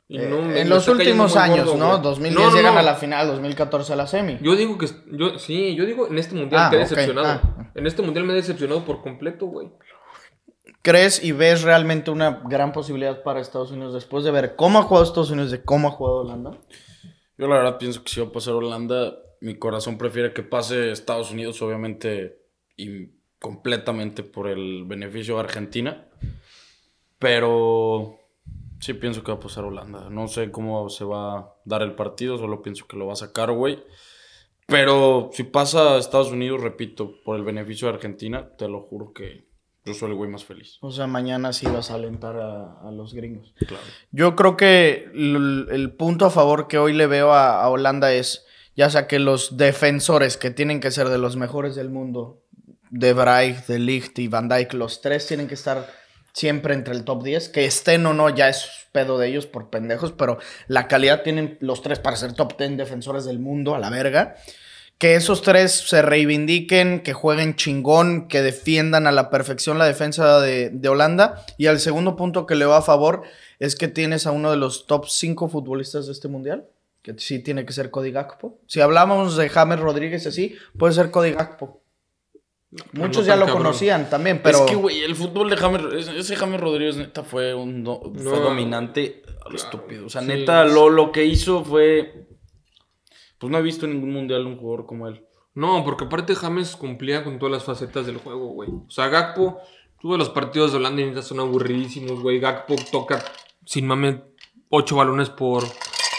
Eh, en los últimos años, ¿no? 2010 llegan a la final, 2014 a la semi. Yo digo que, yo, sí, yo digo en este mundial me ah, decepcionado. Ah, en este mundial me he decepcionado por completo, güey. ¿Crees y ves realmente una gran posibilidad para Estados Unidos después de ver cómo ha jugado Estados Unidos, de cómo ha jugado Holanda? Yo la verdad pienso que si va a pasar Holanda, mi corazón prefiere que pase Estados Unidos, obviamente, y completamente por el beneficio de Argentina. Pero sí pienso que va a pasar Holanda. No sé cómo se va a dar el partido, solo pienso que lo va a sacar, güey. Pero si pasa a Estados Unidos, repito, por el beneficio de Argentina, te lo juro que yo soy el güey más feliz. O sea, mañana sí vas a alentar a, los gringos. Yo creo que el, punto a favor que hoy le veo a, a Holanda es, ya sea que los defensores que tienen que ser de los mejores del mundo de Vrij, De Licht y Van Dijk, los tres tienen que estar siempre entre el top 10. Que estén o no, ya es pedo de ellos por pendejos, pero la calidad tienen los tres para ser top 10 defensores del mundo, a la verga. Que esos tres se reivindiquen, que jueguen chingón, que defiendan a la perfección la defensa de, Holanda. Y al segundo punto que le va a favor es que tienes a uno de los top 5 futbolistas de este mundial que sí tiene que ser Cody Gakpo. Si hablamos de James Rodríguez así, puede ser Cody Gakpo. Muchos ya lo conocían también, pero. Es que, güey, el fútbol de James. Ese James Rodríguez, neta, fue un fue dominante estúpido. O sea, neta, lo, que hizo fue. Pues no he visto en ningún mundial un jugador como él. No, porque aparte James cumplía con todas las facetas del juego, güey. O sea, Gakpo. todos los partidos de Holanda y son aburridísimos, güey. Gakpo toca sin mames, ocho balones por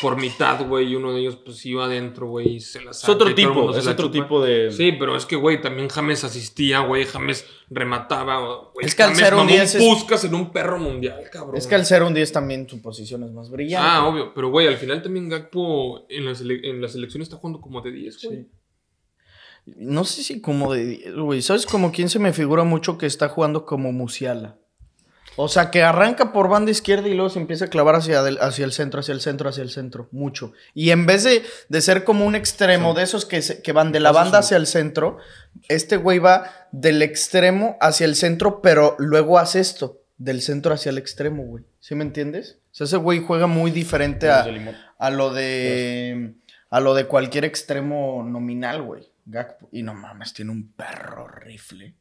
por mitad, güey, y uno de ellos pues iba adentro, güey, y se las Es otro tipo, es otro tipo de. Sí, pero es que, güey, también James asistía, güey, James remataba. es que al ser un 10. buscas en un perro mundial, cabrón. Es que al ser un 10 también su posición es más brillante. Ah, obvio, pero, güey, al final también Gakpo en la, selección está jugando como de 10, güey. No sé si como de 10, güey. ¿Sabes como quién se me figura mucho que está jugando como Musiala? O sea, que arranca por banda izquierda y luego se empieza a clavar hacia, hacia el centro, hacia el centro, hacia el centro, mucho. Y en vez de, ser como un extremo de esos que, que, van de la banda hacia el centro, este güey va del extremo hacia el centro, pero luego hace esto, del centro hacia el extremo, güey. ¿Sí me entiendes? O sea, ese güey juega muy diferente a, a lo de a lo de cualquier extremo nominal, güey. Y no mames, tiene un perro rifle.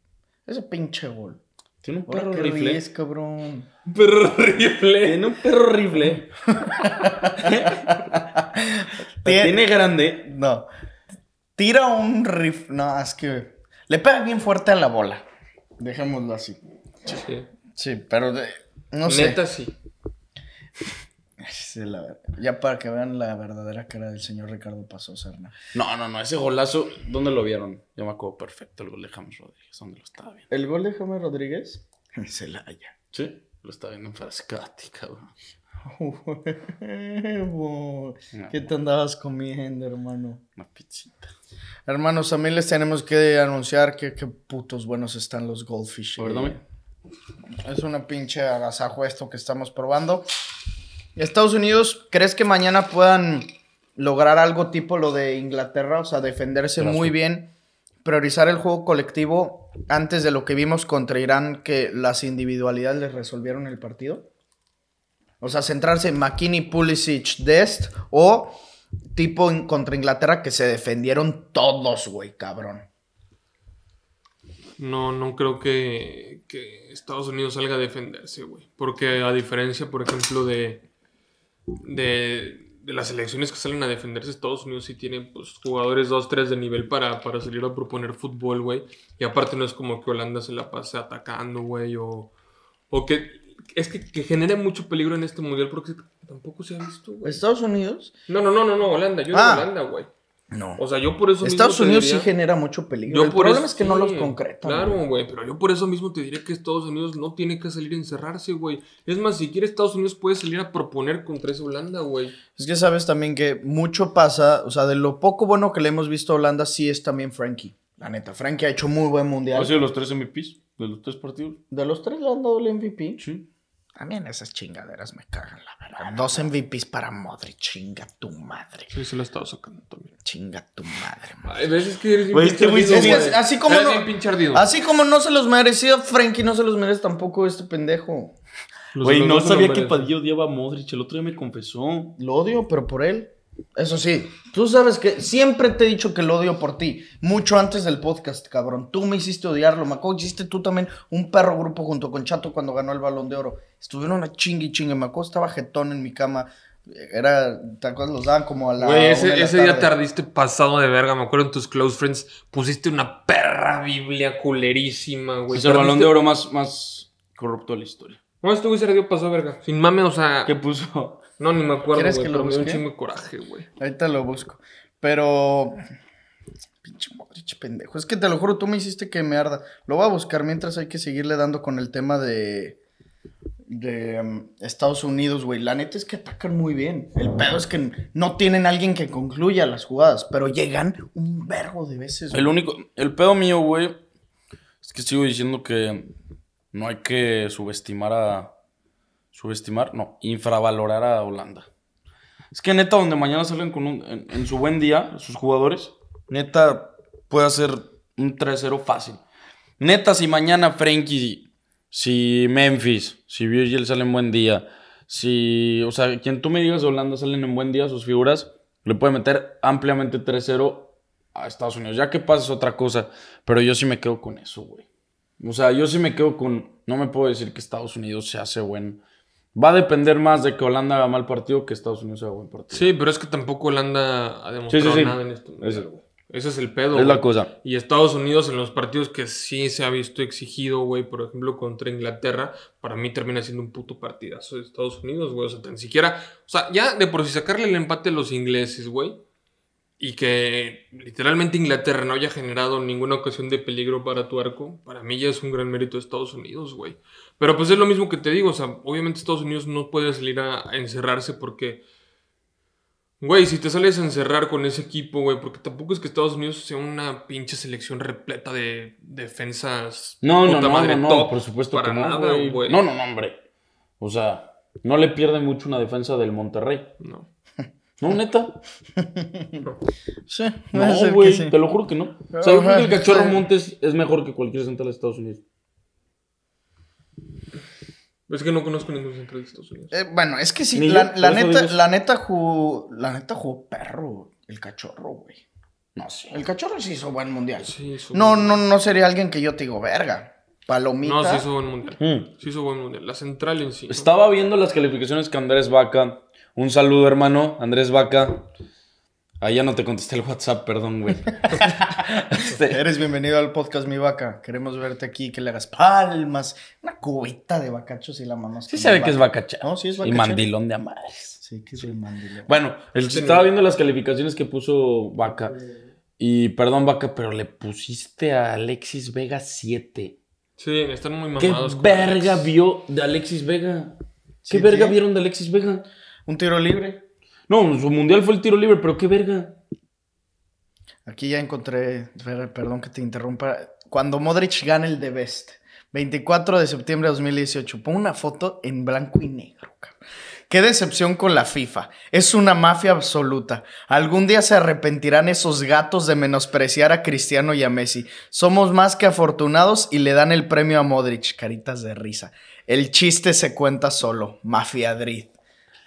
Ese pinche gol. Tiene un perro rifle. cabrón. perro rifle. Tiene un perro rifle. ¿Tiene... grande. No. Tira un rifle. No, es que. Le pega bien fuerte a la bola. Dejémoslo así. Sí. Sí, pero no sé. Neta sí. Ya para que vean la verdadera cara del señor Ricardo Paso Serna. No, no, no, ese golazo, ¿dónde lo vieron? Yo me acuerdo perfecto el gol de James Rodríguez, ¿dónde lo estaba viendo? ¿El gol de James Rodríguez? En Celaya. Sí, lo estaba viendo en Frascati, cabrón. ¿Qué te andabas comiendo, hermano? Una pizzita. Hermanos, a mí les tenemos que anunciar que qué putos buenos están los goldfish. Perdóname. Eh. Es una pinche agasajo esto que estamos probando. Estados Unidos, ¿crees que mañana puedan lograr algo tipo lo de Inglaterra? O sea, defenderse muy bien, priorizar el juego colectivo antes de lo que vimos contra Irán, que las individualidades les resolvieron el partido. O sea, centrarse en McKinney, Pulisic, Dest o tipo contra Inglaterra que se defendieron todos, güey, cabrón. No, no creo que, que Estados Unidos salga a defenderse, güey. Porque a diferencia, por ejemplo, de, de, las elecciones que salen a defenderse Estados Unidos sí tienen pues, jugadores 2-3 de nivel para, para salir a proponer fútbol, güey. Y aparte no es como que Holanda se la pase atacando, güey, o, o que... Es que, que mucho peligro en este mundial porque tampoco se ha visto, güey. ¿Estados Unidos? No, no, no, no, no Holanda. Yo soy ah. Holanda, güey. No. O sea, yo por eso Estados Unidos sí genera mucho peligro. el problema es que no los concreta. Claro, güey, pero yo por eso mismo te diré que Estados Unidos no tiene que salir a encerrarse, güey. Es más, si quiere Estados Unidos puede salir a proponer contra esa Holanda, güey. Es que sabes también que mucho pasa, o sea, de lo poco bueno que le hemos visto a Holanda sí es también Frankie. La neta, Frankie ha hecho muy buen mundial. Ha sido los tres MVPs de los tres partidos. De los tres le han dado el MVP. Sí. También esas chingaderas me cagan, la verdad. Ah, dos MVPs para Modric, chinga tu madre. Sí, se lo estaba sacando también. Chinga tu madre, madre. es que eres es así como no, así como no se los merecía Frankie, no se los merece tampoco este pendejo. no sabía que Padilla odiaba a Modric. El otro día me confesó. Lo odio, pero por él. Eso sí, tú sabes que siempre te he dicho que lo odio por ti, mucho antes del podcast, cabrón. Tú me hiciste odiarlo, me acuerdo, hiciste tú también un perro grupo junto con Chato cuando ganó el Balón de Oro. Estuvieron una chingui chingue, me estaba jetón en mi cama. Era, tal cual Los daban como a la. Güey, ese, día tardiste pasado de verga. Me acuerdo en tus close friends pusiste una perra Biblia culerísima, güey. el balón de oro más, más corrupto de la historia. No, estuvo güey se pasado de verga. Sin mame, o sea. ¿Qué puso? No, ni me acuerdo, que un coraje, güey. Ahorita lo busco. Pero... Pinche pendejo. Es que te lo juro, tú me hiciste que me arda. Lo voy a buscar mientras hay que seguirle dando con el tema de... De em, Estados Unidos, güey. La neta es que atacan muy bien. El pedo es que no tienen alguien que concluya las jugadas, pero llegan un verbo de veces. güey. El único, el pedo mío, güey, es que sigo diciendo que no hay que subestimar a, subestimar, no, infravalorar a Holanda. Es que neta, donde mañana salen con un, en, su buen día sus jugadores, neta puede hacer un 3-0 fácil. Neta, si mañana Frenkie, si Memphis, si Virgil salen buen día, si, o sea, quien tú me digas de Holanda salen en buen día sus figuras, le puede meter ampliamente 3-0 a Estados Unidos. Ya que pasa es otra cosa, pero yo sí me quedo con eso, güey. O sea, yo sí me quedo con, no me puedo decir que Estados Unidos se hace buen Va a depender más de que Holanda haga mal partido que Estados Unidos haga buen partido. Sí, pero es que tampoco Holanda ha demostrado nada en esto. Ese es el pedo. Es la cosa. Y Estados Unidos en los partidos que sí se ha visto exigido, güey, por ejemplo, contra Inglaterra, para mí termina siendo un puto partidazo de Estados Unidos, güey. O sea, tan siquiera. O sea, ya de por sí sacarle el empate a los ingleses, güey y que literalmente Inglaterra no haya generado ninguna ocasión de peligro para tu arco, para mí ya es un gran mérito de Estados Unidos, güey. Pero pues es lo mismo que te digo, o sea, obviamente Estados Unidos no puede salir a, encerrarse porque, güey, si te sales a encerrar con ese equipo, güey, porque tampoco es que Estados Unidos sea una pinche selección repleta de defensas. No, no, no, madre no, por supuesto para que no, No, no, no, hombre. O sea, no le pierde mucho una defensa del Monterrey. No. No, neta. sí, no, güey, te lo juro que no. O sea, yo creo que el cachorro Montes es mejor que cualquier central de Estados Unidos. Es que no conozco ningún central de Estados Unidos. Eh, bueno, es que sí, la, neta, la, neta, jugó, la neta jugó perro el cachorro, güey. No sé, el cachorro sí hizo buen mundial. Sí, hizo no, no, no sería alguien que yo te digo, verga. Palomita. No, sí hizo buen mundial. Mm. Sí hizo buen mundial. La central en sí. Estaba viendo las calificaciones que Andrés Vaca un saludo, hermano. Andrés Vaca. Ahí ya no te contesté el WhatsApp, perdón, güey. Este, Eres bienvenido al podcast Mi Vaca. Queremos verte aquí, que le hagas palmas, una cubita de vacachos y la mamás. Sí sabe que es vacacha No, sí es Y mandilón de amares. Sí, que soy mandilón. Bueno, estaba viendo las calificaciones que puso Vaca. Y perdón, Vaca, pero le pusiste a Alexis Vega 7. Sí, están muy mamados. ¿Qué verga vio de Alexis Vega? ¿Qué verga vieron de Alexis Vega? ¿Un tiro libre? No, su mundial fue el tiro libre, pero qué verga. Aquí ya encontré, perdón que te interrumpa, cuando Modric gana el de Best, 24 de septiembre de 2018, pon una foto en blanco y negro. Qué decepción con la FIFA. Es una mafia absoluta. Algún día se arrepentirán esos gatos de menospreciar a Cristiano y a Messi. Somos más que afortunados y le dan el premio a Modric. Caritas de risa. El chiste se cuenta solo. Mafiadrid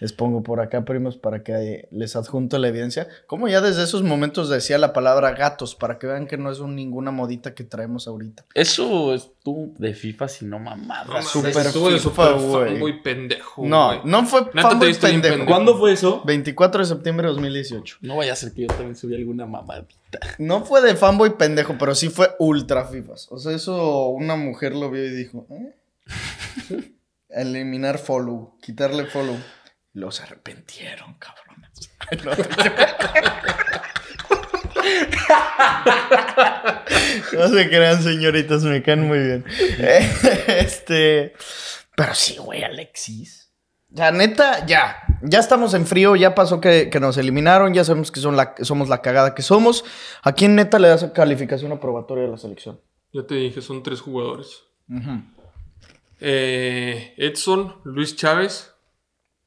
les pongo por acá, primos, para que les adjunto la evidencia. Como ya desde esos momentos decía la palabra gatos, para que vean que no es ninguna modita que traemos ahorita. Eso es estuvo de FIFA, si no mamada. super estuvo de Muy pendejo. No, no fue de pendejo. ¿Cuándo fue eso? 24 de septiembre de 2018. No vaya a ser que yo también subí alguna mamadita. No fue de fanboy pendejo, pero sí fue ultra FIFAs. O sea, eso una mujer lo vio y dijo, ¿Eh?". Eliminar follow, quitarle follow los arrepentieron, cabrón. no se crean, señoritas, me caen muy bien. Este. Pero sí, güey, Alexis. Ya, neta, ya. Ya estamos en frío, ya pasó que, nos eliminaron, ya sabemos que la, somos la cagada que somos. ¿A quién neta le das calificación aprobatoria de la selección? Ya te dije, son tres jugadores. Eh, Edson, Luis Chávez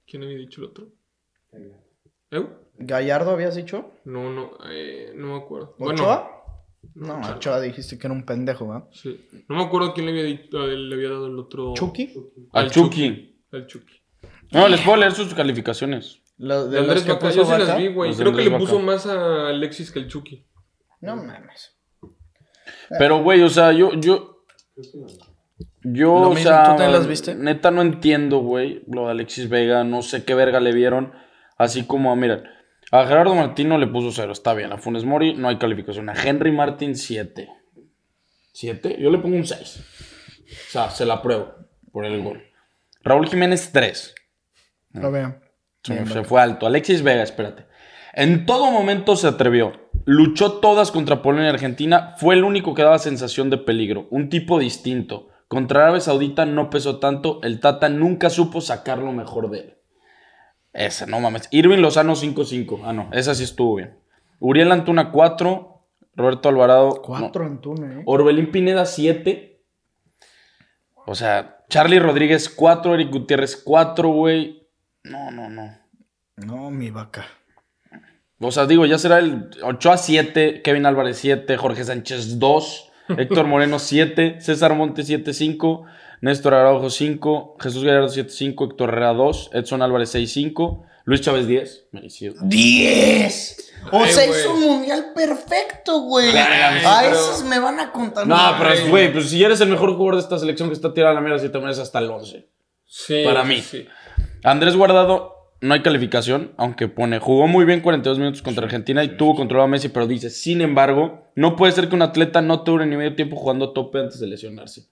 ¿Quién había dicho el otro? ¿Eh? ¿Gallardo habías dicho? No, no, eh, no me acuerdo. ¿Ochoa? no, a Ochoa dijiste que era un pendejo, ¿verdad? Sí. No me acuerdo quién le había, dicho, eh, le había dado el otro. ¿Chucky? Al Chucky. Al Chucky. No, les puedo leer sus calificaciones. Las de Andrés yo sí las vi, güey. Creo que le puso más a Alexis que al Chucky. No mames. Pero, güey, o sea, yo, yo. Yo, sea, Neta no entiendo, güey, lo de Alexis Vega, no sé qué verga le vieron, así como a, mira, a Gerardo Martino le puso cero, está bien, a Funes Mori no hay calificación, a Henry Martin siete. ¿Siete? yo le pongo un 6. O sea, se la pruebo por el gol. Raúl Jiménez 3. Lo veo. Se, fue alto. Alexis Vega, espérate. En todo momento se atrevió. Luchó todas contra Polonia y Argentina. Fue el único que daba sensación de peligro. Un tipo distinto. Contra Arabia Saudita no pesó tanto, el Tata nunca supo sacar lo mejor de él. Esa, no mames. Irving Lozano 5-5. Ah, no, esa sí estuvo bien. Uriel Antuna 4, Roberto Alvarado 4 Antuna, eh. Orbelín Pineda 7. O sea, Charlie Rodríguez 4, Eric Gutiérrez 4, güey. No, no, no. No, mi vaca. O sea, digo, ya será el 8 a 7, Kevin Álvarez 7, Jorge Sánchez 2, Héctor Moreno 7, César Monte 7-5, Néstor Araujo 5, Jesús Gallardo 7-5, Héctor Herrera 2, Edson Álvarez 6-5, Luis Chávez 10. ¡10! O sea, hizo es un mundial perfecto, güey. A esos me van a contar. No, pero güey, pues si eres el mejor jugador de esta selección que está tirada a la mierda, si te mereces hasta el 11. Sí. Para mí. Sí. Andrés Guardado no hay calificación, aunque pone, jugó muy bien 42 minutos contra Argentina y tuvo control a Messi, pero dice, sin embargo, no puede ser que un atleta no dure ni medio tiempo jugando a tope antes de lesionarse.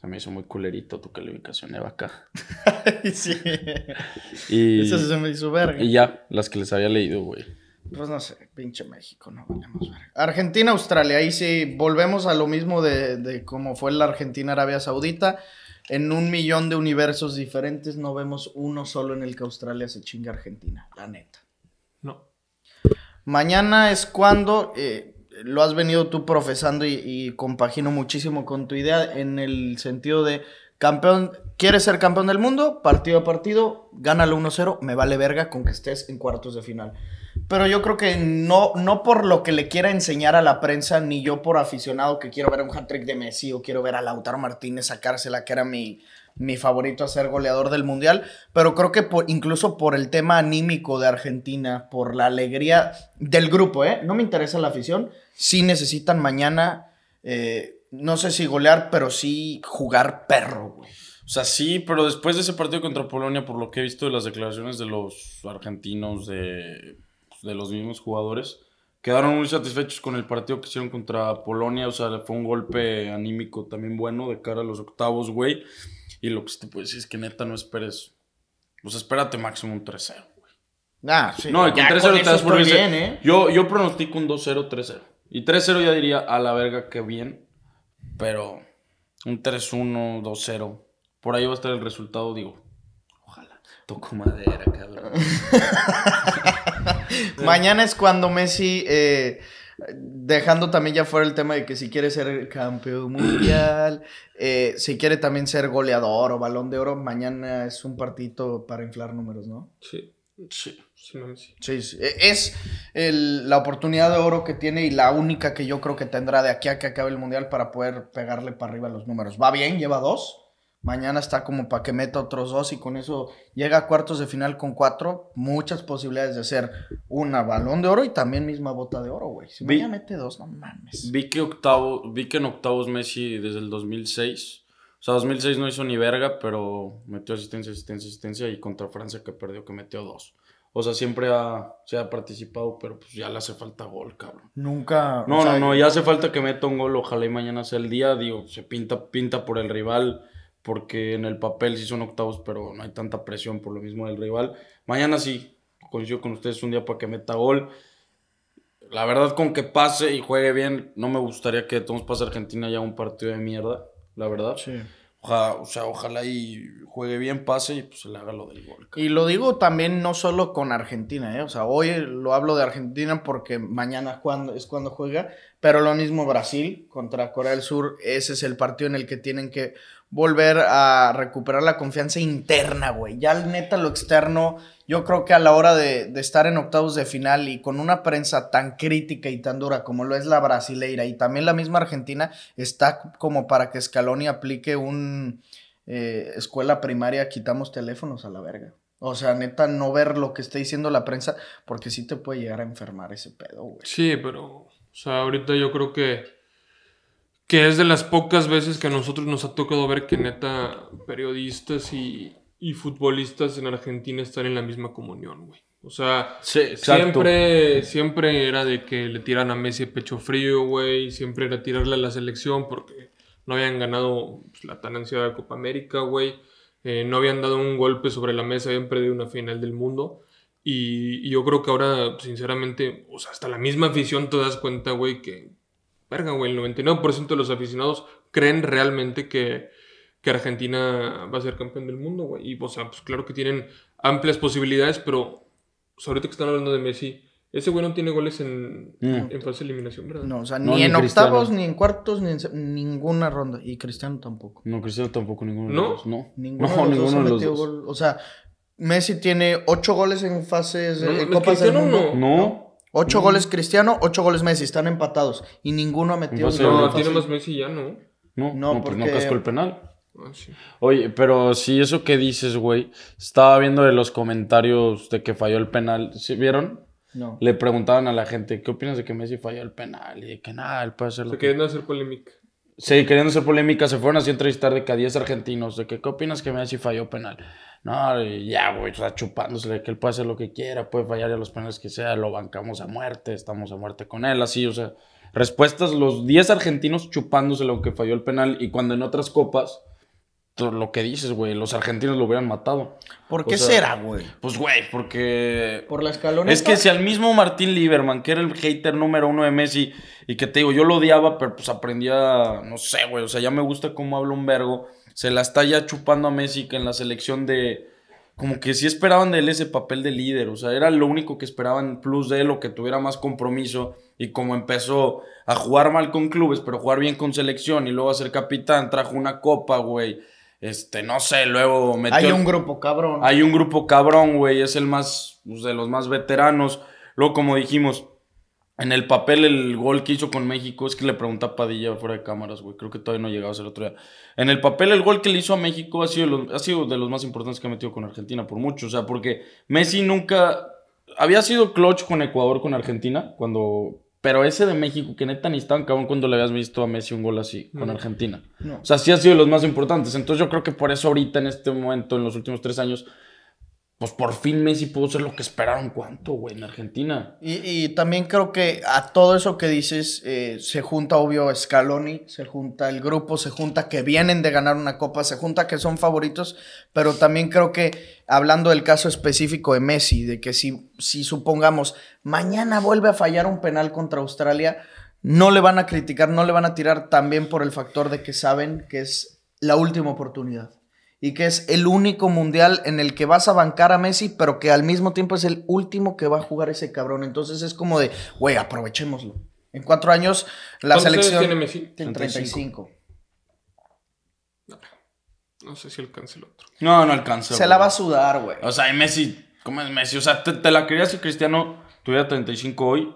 Se me hizo muy culerito tu calificación, Eva, acá. sí. Y, se me hizo verga. Y ya, las que les había leído, güey. Pues no sé, pinche México, no verga. Argentina, Australia, ahí sí, volvemos a lo mismo de, de cómo fue la Argentina-Arabia Saudita en un millón de universos diferentes no vemos uno solo en el que Australia se chinga Argentina, la neta. No. Mañana es cuando, eh, lo has venido tú profesando y, compagino muchísimo con tu idea en el sentido de campeón, quieres ser campeón del mundo, partido a partido, gánalo 1-0, me vale verga con que estés en cuartos de final. Pero yo creo que no, no por lo que le quiera enseñar a la prensa, ni yo por aficionado que quiero ver un hat-trick de Messi o quiero ver a Lautaro Martínez sacársela, que era mi, mi favorito a ser goleador del Mundial, pero creo que incluso por el tema anímico de Argentina, por la alegría del grupo, ¿eh? No me interesa la afición, sí necesitan mañana, eh, no sé si golear, pero sí jugar perro, güey. O sea, sí, pero después de ese partido contra Polonia, por lo que he visto de las declaraciones de los argentinos, de de los mismos jugadores. Quedaron muy satisfechos con el partido que hicieron contra Polonia, o sea, fue un golpe anímico también bueno de cara a los octavos, güey. Y lo que te puedo decir es que neta no esperes, pues espérate máximo un 3-0, güey. Nah, sí. No, y con 3-0 te das por bien, ¿eh? Yo, yo pronostico un 2-0, 3-0. Y 3-0 ya diría a la verga que bien, pero un 3-1, 2-0. Por ahí va a estar el resultado, digo. Ojalá. Toco madera, cabrón. Mañana es cuando Messi. Eh, dejando también ya fuera el tema de que si quiere ser campeón mundial, eh, si quiere también ser goleador o balón de oro, mañana es un partito para inflar números, ¿no? Sí, sí. Sí, e-, Es la oportunidad de oro que tiene y la única que yo creo que tendrá de aquí a que acabe el mundial para poder pegarle para arriba los números. Va bien, lleva dos. Mañana está como para que meta otros dos y con eso llega a cuartos de final con cuatro. Muchas posibilidades de hacer una balón de oro y también misma bota de oro, güey. Si mañana mete dos, no mames. Vi que, octavo, vi que en octavos Messi desde el 2006. O sea, 2006 no hizo ni verga, pero metió asistencia, asistencia, asistencia y contra Francia que perdió, que metió dos. O sea, siempre ha, se ha participado, pero pues ya le hace falta gol, cabrón. Nunca. No, no, no, ya hace falta que meta un gol. Ojalá y mañana sea el día. Digo, se pinta, pinta por el rival porque en el papel sí son octavos, pero no hay tanta presión por lo mismo del rival. Mañana sí, coincido con ustedes un día para que meta gol. La verdad, con que pase y juegue bien, no me gustaría que todos pase Argentina ya un partido de mierda, la verdad. Ojalá, o sea, ojalá y juegue bien, pase y pues le haga lo del gol. Y lo digo también no solo con Argentina, ¿eh? O sea, hoy lo hablo de Argentina porque mañana cuando, es cuando juega, pero lo mismo Brasil contra Corea del Sur, ese es el partido en el que tienen que volver a recuperar la confianza interna, güey. Ya neta lo externo, yo creo que a la hora de, estar en octavos de final y con una prensa tan crítica y tan dura como lo es la brasileira y también la misma Argentina, está como para que Scaloni aplique un eh, escuela primaria, quitamos teléfonos a la verga. O sea, neta, no ver lo que está diciendo la prensa, porque sí te puede llegar a enfermar ese pedo, güey. Sí, pero, o sea, ahorita yo creo que que es de las pocas veces que a nosotros nos ha tocado ver que neta periodistas y, y futbolistas en Argentina están en la misma comunión, güey. O sea, siempre, siempre era de que le tiran a Messi pecho frío, güey. Siempre era tirarle a la selección porque no habían ganado pues, la tan ansiada Copa América, güey. Eh, no habían dado un golpe sobre la mesa, habían perdido una final del mundo. Y, y yo creo que ahora, sinceramente, o sea, hasta la misma afición te das cuenta, güey, que, verga, güey, el 99% de los aficionados creen realmente que, que Argentina va a ser campeón del mundo, güey. Y, o sea, pues claro que tienen amplias posibilidades, pero sobre pues, ahorita que están hablando de Messi, ese güey no tiene goles en, fase mm. en fase eliminación, ¿verdad? No, o sea, ni, en octavos, ni en cuartos, ni en ninguna ronda. Y Cristiano tampoco. No, Cristiano tampoco, ninguno de los No, ninguno, no, de los dos O sea, Messi tiene ocho goles en fases de Copas del mundo. no. Ocho mm. goles Cristiano, ocho goles Messi, están empatados. Y ninguno ha pues metido no, tiene más Messi ya, ¿no? No, no, porque... pues no cascó el penal. Ah, Oye, pero si eso que dices, güey, estaba viendo de los comentarios de que falló el penal, ¿sí, ¿vieron? No. Le preguntaban a la gente, ¿qué opinas de que Messi falló el penal? Y de que nada, él puede ser... Se que... queriendo hacer polémica. Sí, queriendo hacer polémica, se fueron así a entrevistar de cada a argentinos, de que ¿qué opinas que Messi falló el penal? No, ya, güey, está chupándose que él puede hacer lo que quiera, puede fallar a los penales que sea, lo bancamos a muerte, estamos a muerte con él, así, o sea, respuestas, los 10 argentinos chupándose lo que falló el penal y cuando en otras copas, lo que dices, güey, los argentinos lo hubieran matado. ¿Por qué será, güey? Pues, güey, porque... Por la escalones Es que si al mismo Martín Lieberman, que era el hater número uno de Messi, y que te digo, yo lo odiaba, pero pues aprendía, no sé, güey, o sea, ya me gusta cómo habla un vergo se la está ya chupando a Messi que en la selección de... Como que sí esperaban de él ese papel de líder, o sea, era lo único que esperaban plus de él o que tuviera más compromiso y como empezó a jugar mal con clubes, pero jugar bien con selección y luego a ser capitán, trajo una copa, güey. Este, no sé, luego metió... Hay un grupo cabrón. Hay un grupo cabrón, güey, es el más, pues, de los más veteranos. Luego, como dijimos, en el papel el gol que hizo con México, es que le pregunta a Padilla fuera de cámaras, güey, creo que todavía no ha llegado a ser otro día. En el papel el gol que le hizo a México ha sido, de los, ha sido de los más importantes que ha metido con Argentina por mucho, o sea, porque Messi nunca había sido clutch con Ecuador con Argentina cuando pero ese de México, que neta ni en cabrón cuando le habías visto a Messi un gol así con Argentina. O sea, sí ha sido de los más importantes. Entonces yo creo que por eso ahorita en este momento, en los últimos tres años, pues por fin Messi pudo ser lo que esperaron. ¿Cuánto, güey, en Argentina? Y, también creo que a todo eso que dices, eh, se junta, obvio, Scaloni, se junta el grupo, se junta que vienen de ganar una copa, se junta que son favoritos, pero también creo que, hablando del caso específico de Messi, de que si, si supongamos mañana vuelve a fallar un penal contra Australia, no le van a criticar, no le van a tirar también por el factor de que saben que es la última oportunidad y que es el único mundial en el que vas a bancar a Messi, pero que al mismo tiempo es el último que va a jugar ese cabrón. Entonces es como de, güey, aprovechémoslo. En cuatro años la selección tiene Messi? 35. No, sé si alcance el otro. No, no alcanza. Se la va a sudar, güey. O sea, y Messi, ¿cómo es Messi? O sea, te, te la querías si Cristiano tuviera 35 hoy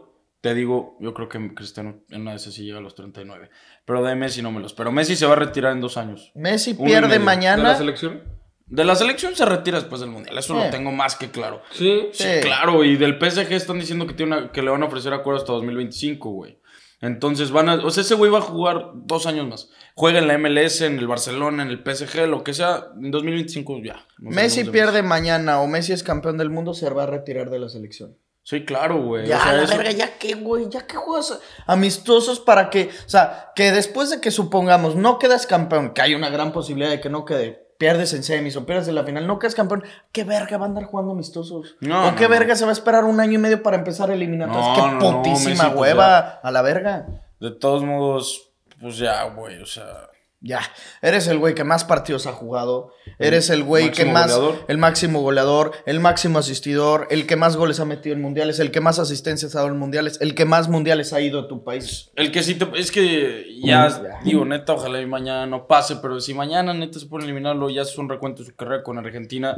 le digo, yo creo que Cristiano en una de esas sí llega a los 39. Pero de Messi no me los. Pero Messi se va a retirar en dos años. Messi pierde mañana. ¿De la selección? De la selección se retira después del Mundial. Eso lo tengo más que claro. ¿Sí? sí. claro. Y del PSG están diciendo que, tiene que le van a ofrecer acuerdos hasta 2025, güey. Entonces van a. O sea, ese güey va a jugar dos años más. Juega en la MLS, en el Barcelona, en el PSG, lo que sea. En 2025 ya. Messi pierde mañana o Messi es campeón del mundo, se va a retirar de la selección. Sí, claro, güey. Ya, la verga, ya qué, güey, ya qué juegos amistosos para que, o sea, que después de que supongamos no quedas campeón, que hay una gran posibilidad de que no quede, pierdes en semis o pierdes en la final, no quedas campeón, qué verga va a andar jugando amistosos. No, o qué verga se va a esperar un año y medio para empezar eliminatorias. qué putísima pues hueva, a la verga. De todos modos, pues ya, güey, o sea. Ya, eres el güey que más partidos ha jugado, eres el güey que más, el máximo goleador, el máximo asistidor, el que más goles ha metido en mundiales, el que más asistencias ha dado en mundiales, el que más mundiales ha ido a tu país. El que sí te, es que ya, mm, digo, neta, ojalá mañana no pase, pero si mañana neta se pone eliminarlo, ya es un recuento de su carrera con Argentina,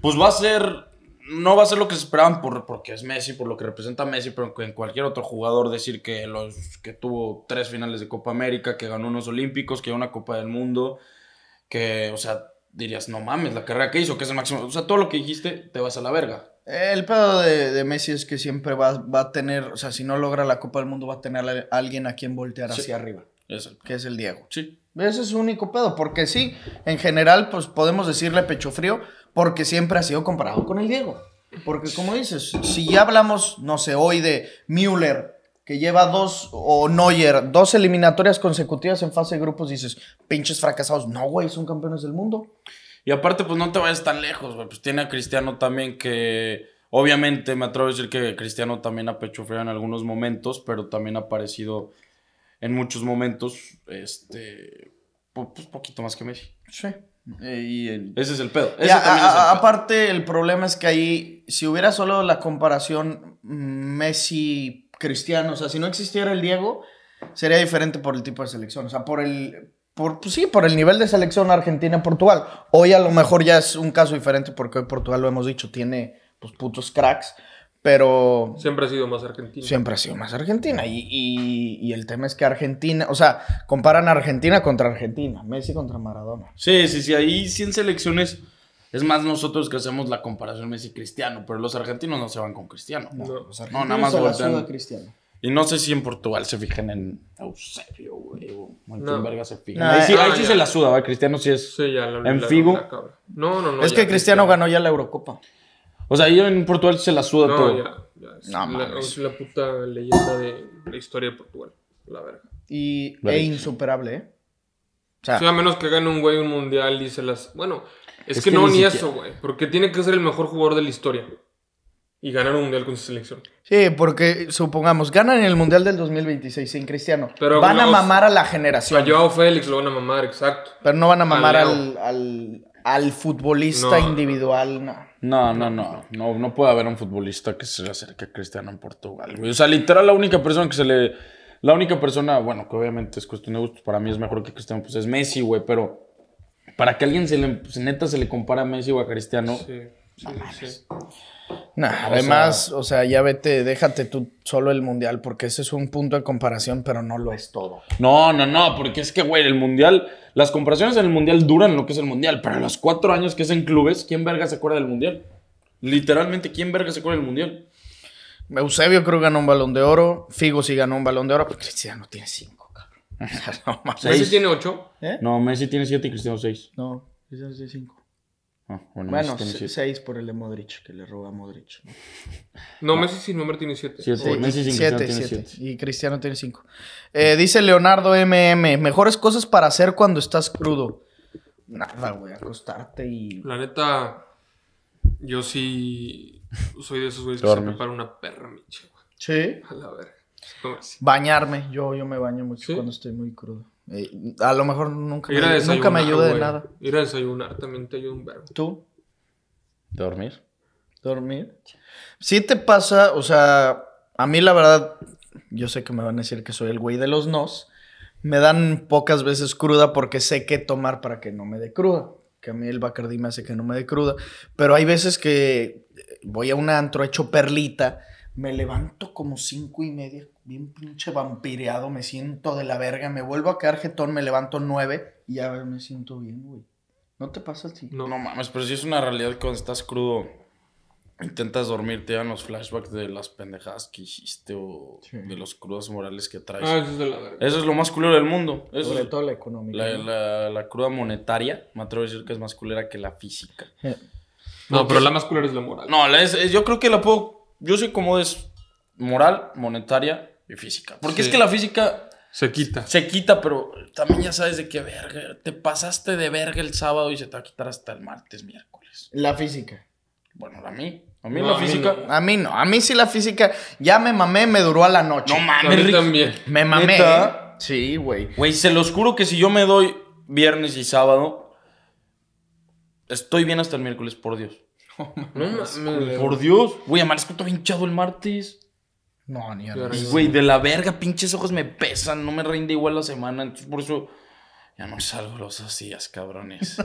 pues va a ser no va a ser lo que se esperaban por, porque es Messi, por lo que representa Messi, pero en cualquier otro jugador decir que, los, que tuvo tres finales de Copa América, que ganó unos Olímpicos, que ganó una Copa del Mundo, que, o sea, dirías, no mames, la carrera que hizo, que es el máximo. O sea, todo lo que dijiste, te vas a la verga. El pedo de, Messi es que siempre va, a tener, o sea, si no logra la Copa del Mundo, va a tener a alguien a quien voltear hacia arriba. que es el Diego. Sí. Ese es su único pedo, porque sí, en general, pues podemos decirle pecho frío, porque siempre ha sido comparado con el Diego. Porque como dices, si ya hablamos, no sé, hoy de Müller, que lleva dos, o Neuer, dos eliminatorias consecutivas en fase de grupos, dices, pinches fracasados. No, güey, son campeones del mundo. Y aparte, pues no te vayas tan lejos, güey. Pues tiene a Cristiano también que... Obviamente me atrevo a decir que Cristiano también ha pecho en algunos momentos, pero también ha aparecido en muchos momentos, este, pues poquito más que Messi. Sí. Eh, ese es el pedo. Aparte, el problema es que ahí, si hubiera solo la comparación Messi-Cristiano, o sea, si no existiera el Diego, sería diferente por el tipo de selección. O sea, por el. Por, pues sí, por el nivel de selección Argentina-Portugal. Hoy a lo mejor ya es un caso diferente porque hoy Portugal, lo hemos dicho, tiene pues putos cracks. Pero. Siempre ha sido más Argentina. Siempre ha sido más Argentina. Y, el tema es que Argentina. O sea, comparan Argentina contra Argentina. Messi contra Maradona. Sí, sí, sí. Ahí 100 selecciones. Es más, nosotros que hacemos la comparación Messi-Cristiano. Pero los argentinos no se van con Cristiano. No, no nada más voltean. Cristiano. Y no sé si en Portugal se fijen en Eusebio, güey, o se fijan. ahí sí, eh, ah, se la suda, ¿va? Cristiano sí es. Sí, En Figo. no, no, no. Es que Cristiano ganó ya la Eurocopa. O sea, yo en Portugal se la suda todo. Ya, ya es, la, puta leyenda de la historia de Portugal. La verga. Y e insuperable, ¿eh? O sea, a menos que gane un güey un mundial y se las. Bueno, es, que, no, ni, eso, güey. Porque tiene que ser el mejor jugador de la historia. Y ganar un mundial con su selección. Sí, porque supongamos, ganan el mundial del 2026 sin Cristiano. Pero van a mamar a la generación. O A Joao Félix lo van a mamar, exacto. Pero no van a mamar al, al, al, futbolista individual, no. No, no, no, no. puede haber un futbolista que se le acerque a Cristiano en Portugal, güey. O sea, literal, la única persona que se le. La única persona, bueno, que obviamente es cuestión de gusto, para mí es mejor que Cristiano, pues es Messi, güey, pero para que alguien se le, pues, neta se le compara a Messi o a Cristiano. Nah, además, o sea, ya vete, déjate tú solo el mundial, porque ese es un punto de comparación, pero no lo es todo. No, no, no, porque es que, güey, el mundial, las comparaciones en el mundial duran lo que es el mundial, pero los cuatro años que es en clubes, ¿quién verga se acuerda del mundial? Literalmente, ¿quién verga se acuerda del mundial? Eusebio creo ganó un balón de oro, Figo sí ganó un balón de oro, pero Cristiano tiene cinco, cabrón. Messi tiene ocho. ¿Eh? No, Messi tiene siete y Cristiano seis. No, Cristiano tiene cinco. Ah, bueno, 6 seis por el de Modric, que le roba a Modric. No, no Messi sin número tiene siete. sí, Messi sin siete, Y Cristiano tiene cinco. Eh, dice Leonardo MM, mejores cosas para hacer cuando estás crudo. Nada, güey, acostarte y... La neta, yo sí soy de esos güeyes que se prepara una perra, mi ¿Sí? A la verga. Bañarme, yo, yo me baño mucho cuando estoy muy crudo. Eh, a lo mejor nunca, me, nunca ayuda de nada. Ir a desayunar también te ayuda un verbo. ¿Tú? ¿Dormir? ¿Dormir? Sí te pasa, o sea, a mí la verdad, yo sé que me van a decir que soy el güey de los nos. Me dan pocas veces cruda porque sé qué tomar para que no me dé cruda. Que a mí el bacardí me hace que no me dé cruda. Pero hay veces que voy a un antro hecho perlita, me levanto como cinco y media bien pinche vampireado, me siento de la verga, me vuelvo a quedar jetón, me levanto nueve y ya me siento bien, güey. ¿No te pasa así? No, no mames, pero si es una realidad que cuando estás crudo, intentas dormir, te dan los flashbacks de las pendejadas que hiciste o de los crudos morales que traes. Ah, eso es de la verga. Eso es lo más culero del mundo. Sobre todo la economía... La, cruda monetaria, me atrevo a decir que es más culera que la física. Eh. No, pero la más culera es la moral. No, es, yo creo que la puedo. Yo soy como es moral, monetaria y física. Porque es que la física... Se quita. Se quita, pero también ya sabes de qué verga. Te pasaste de verga el sábado y se te va a quitar hasta el martes, miércoles. La física. Bueno, a mí. A mí la física. A mí no. A mí sí la física. Ya me mamé, me duró a la noche. No mames. Me mamé. ¿eh? Sí, güey. Güey, se los juro que si yo me doy viernes y sábado, estoy bien hasta el miércoles, por Dios. No, Por Dios. Güey, amanezco todo hinchado el martes. No, ni a Güey, de la verga, pinches ojos me pesan, no me rinde igual la semana. Entonces, por eso ya no salgo los días, cabrones.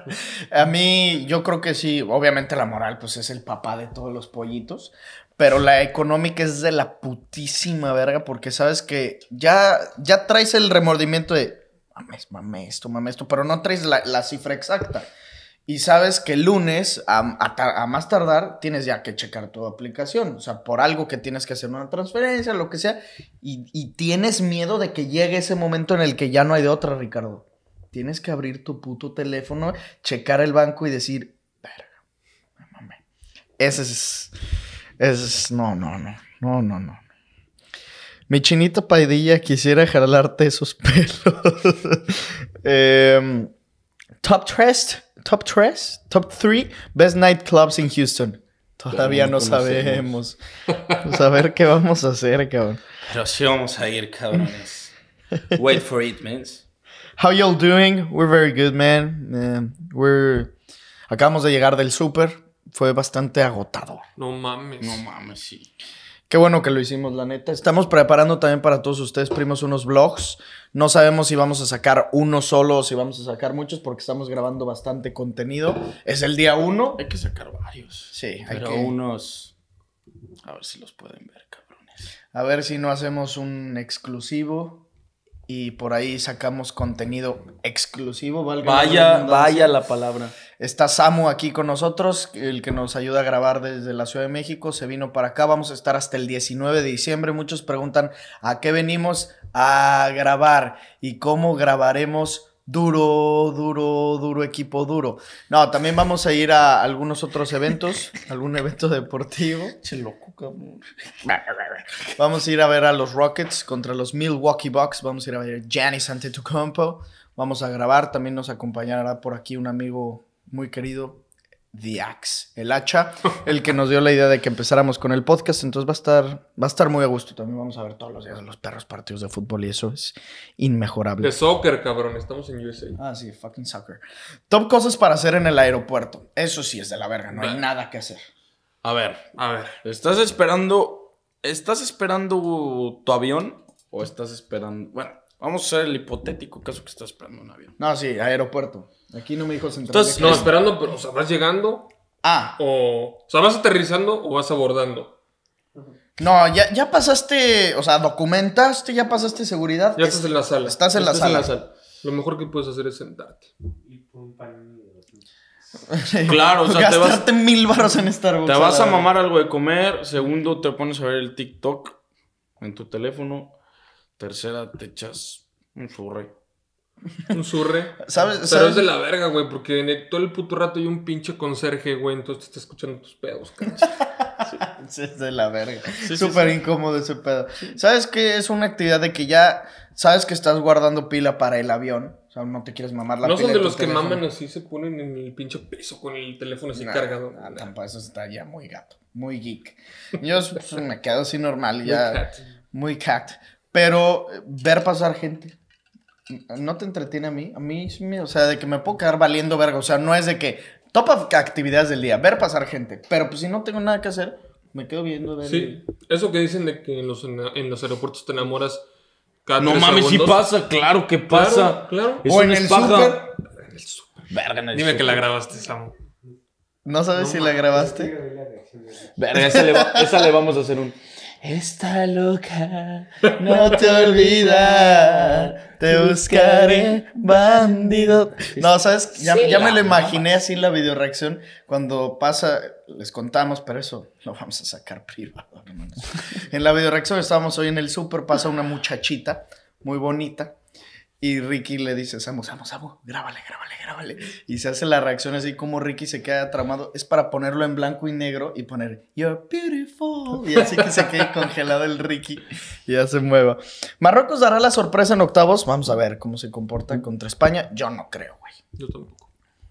a mí, yo creo que sí, obviamente la moral, pues es el papá de todos los pollitos. Pero la económica es de la putísima verga, porque sabes que ya, ya traes el remordimiento de mames, mames esto, mames esto, pero no traes la, la cifra exacta y sabes que el lunes, a, más tardar, tienes ya que checar tu aplicación. O sea, por algo que tienes que hacer una transferencia, lo que sea. Y, tienes miedo de que llegue ese momento en el que ya no hay de otra, Ricardo. Tienes que abrir tu puto teléfono, checar el banco y decir, verga, mame. Ese es, ese es, no, no, no, no, no, no. Mi chinita paidilla quisiera jalarte esos pelos. Em, top Trust top 3, top 3 best nightclubs in Houston. Todavía no, sabemos. a ver qué vamos a hacer, cabrón. Pero sí vamos a ir, cabrones. Wait for it, minutes. How y'all doing? We're very good, man. we're... Acabamos de llegar del súper. Fue bastante agotado. No mames. No mames, sí. Qué bueno que lo hicimos, la neta. Estamos preparando también para todos ustedes, primos, unos vlogs. No sabemos si vamos a sacar uno solo o si vamos a sacar muchos porque estamos grabando bastante contenido. Es el día uno. Hay que sacar varios. Sí, hay que... unos. A ver si los pueden ver, cabrones. A ver si no hacemos un exclusivo y por ahí sacamos contenido exclusivo. vaya, vaya la palabra. Está Samu aquí con nosotros, el que nos ayuda a grabar desde la Ciudad de México. Se vino para acá, vamos a estar hasta el 19 de diciembre. Muchos preguntan, ¿a qué venimos? A grabar y cómo grabaremos Duro, duro, duro equipo duro. No, también vamos a ir a algunos otros eventos, algún evento deportivo. Vamos a ir a ver a los Rockets contra los Milwaukee Bucks. Vamos a ir a ver a to Antetokounmpo. Vamos a grabar. También nos acompañará por aquí un amigo muy querido, The Axe, el hacha, el que nos dio la idea de que empezáramos con el podcast. Entonces va a estar, va a estar muy a gusto. También vamos a ver todos los días los perros partidos de fútbol y eso es inmejorable. De soccer, cabrón. Estamos en USA. Ah, sí, fucking soccer. Top cosas para hacer en el aeropuerto. Eso sí es de la verga. No hay nada que hacer. A ver, a ver. ¿Estás esperando, estás esperando tu avión o estás esperando, bueno, Vamos a hacer el hipotético caso que estás esperando un avión. No, sí, aeropuerto. Aquí no me dijo central. Entonces, no, esperando, pero, o sea, vas llegando. Ah. O, o sea, vas aterrizando o vas abordando. No, ya, pasaste, o sea, documentaste, ya pasaste seguridad. Ya estás en la sala. Estás en, la, sala. Lo mejor que puedes hacer es sentarte. Claro, o sea, te vas. mil barros en Starbucks. Te vas a mamar algo de comer. Segundo, te pones a ver el TikTok en tu teléfono. Tercera, te echas un surre. Un surre. ¿Sabes? Pero es de la verga, güey, porque en todo el puto rato hay un pinche conserje, güey, entonces te está escuchando tus pedos, sí. sí, es de la verga. Súper incómodo ese pedo. ¿Sabes que Es una actividad de que ya sabes que estás guardando pila para el avión. O sea, no te quieres mamar la pila. No son de los que maman así, se ponen en el pinche piso con el teléfono así cargado. eso está ya muy gato, muy geek. Yo pues, me quedo así normal, ya. Muy cat. Muy cat. Pero eh, ver pasar gente mm, no te entretiene a mí. A mí, o sea, de que me puedo quedar valiendo verga. O sea, no es de que topa actividades del día, ver pasar gente. Pero pues si no tengo nada que hacer, me quedo viendo. ver. Sí, eso que dicen de que en los, aeropuertos te enamoras cada No mames, si pasa, claro que pasa. Claro, claro. O en el, super... Verga, en el Dime que la grabaste, Samu. No sabes si la grabaste. Verga, esa le vamos a hacer un. Está loca, no te olvidar, te buscaré, bandido. No, sabes, ya, ya me lo imaginé así la videoreacción cuando pasa, les contamos, pero eso lo vamos a sacar privado, En la videoreacción estábamos hoy en el súper, pasa una muchachita muy bonita, y Ricky le dice, Samu, Samu, Samu, grábale, grábale, grábale. Y se hace la reacción así como Ricky se queda tramado. Es para ponerlo en blanco y negro y poner, You're beautiful. Y así que se quede congelado el Ricky y ya se mueva. Marruecos dará la sorpresa en octavos. Vamos a ver cómo se comporta contra España. Yo no creo, güey. Yo tampoco.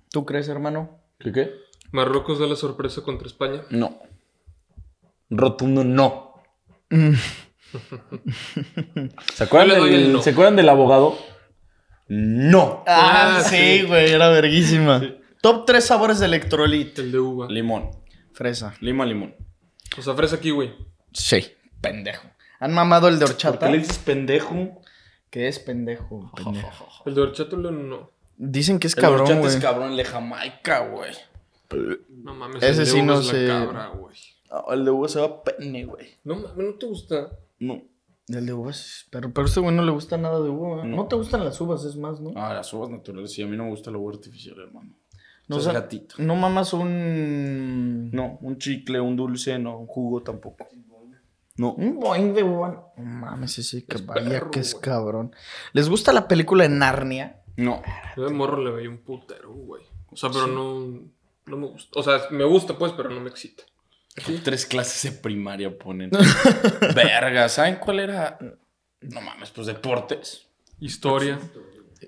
¿Tú crees, hermano? ¿Qué qué? ¿Marruecos da la sorpresa contra España? No. Rotundo no. Mm. ¿Se acuerdan del abogado? No. Ah, ah sí, güey, era verguísima. Top 3 sabores de electrolite, El de uva. Limón. Fresa. Lima, limón. O sea, fresa aquí, güey Sí, pendejo. ¿Han mamado el de horchata? ¿Por qué le dices pendejo? Que es pendejo? el de horchata no. Dicen que es cabrón, güey. El es cabrón, el de Jamaica, güey. No mames, Ese sí no es se... la cabra, güey. Ah, el de uva se va pene, güey. No mames, ¿no te gusta? No. El de uvas. Pero, pero a este güey no le gusta nada de uva. No. te gustan las uvas, es más, ¿no? Ah, las uvas naturales, sí. A mí no me gusta el uva artificial, hermano. No, o sea, gatito. no mamas un. No, un chicle, un dulce, no, un jugo tampoco. No. Un boing de uva. No mames, ese que vaya que es cabrón. ¿Les gusta la película de Narnia? No. Yo de morro le veía un putero, güey. O sea, pero no. No me gusta. O sea, me gusta, pues, pero no me excita. Tres clases de primaria ponen. Verga, ¿saben cuál era? No mames, pues deportes. Historia.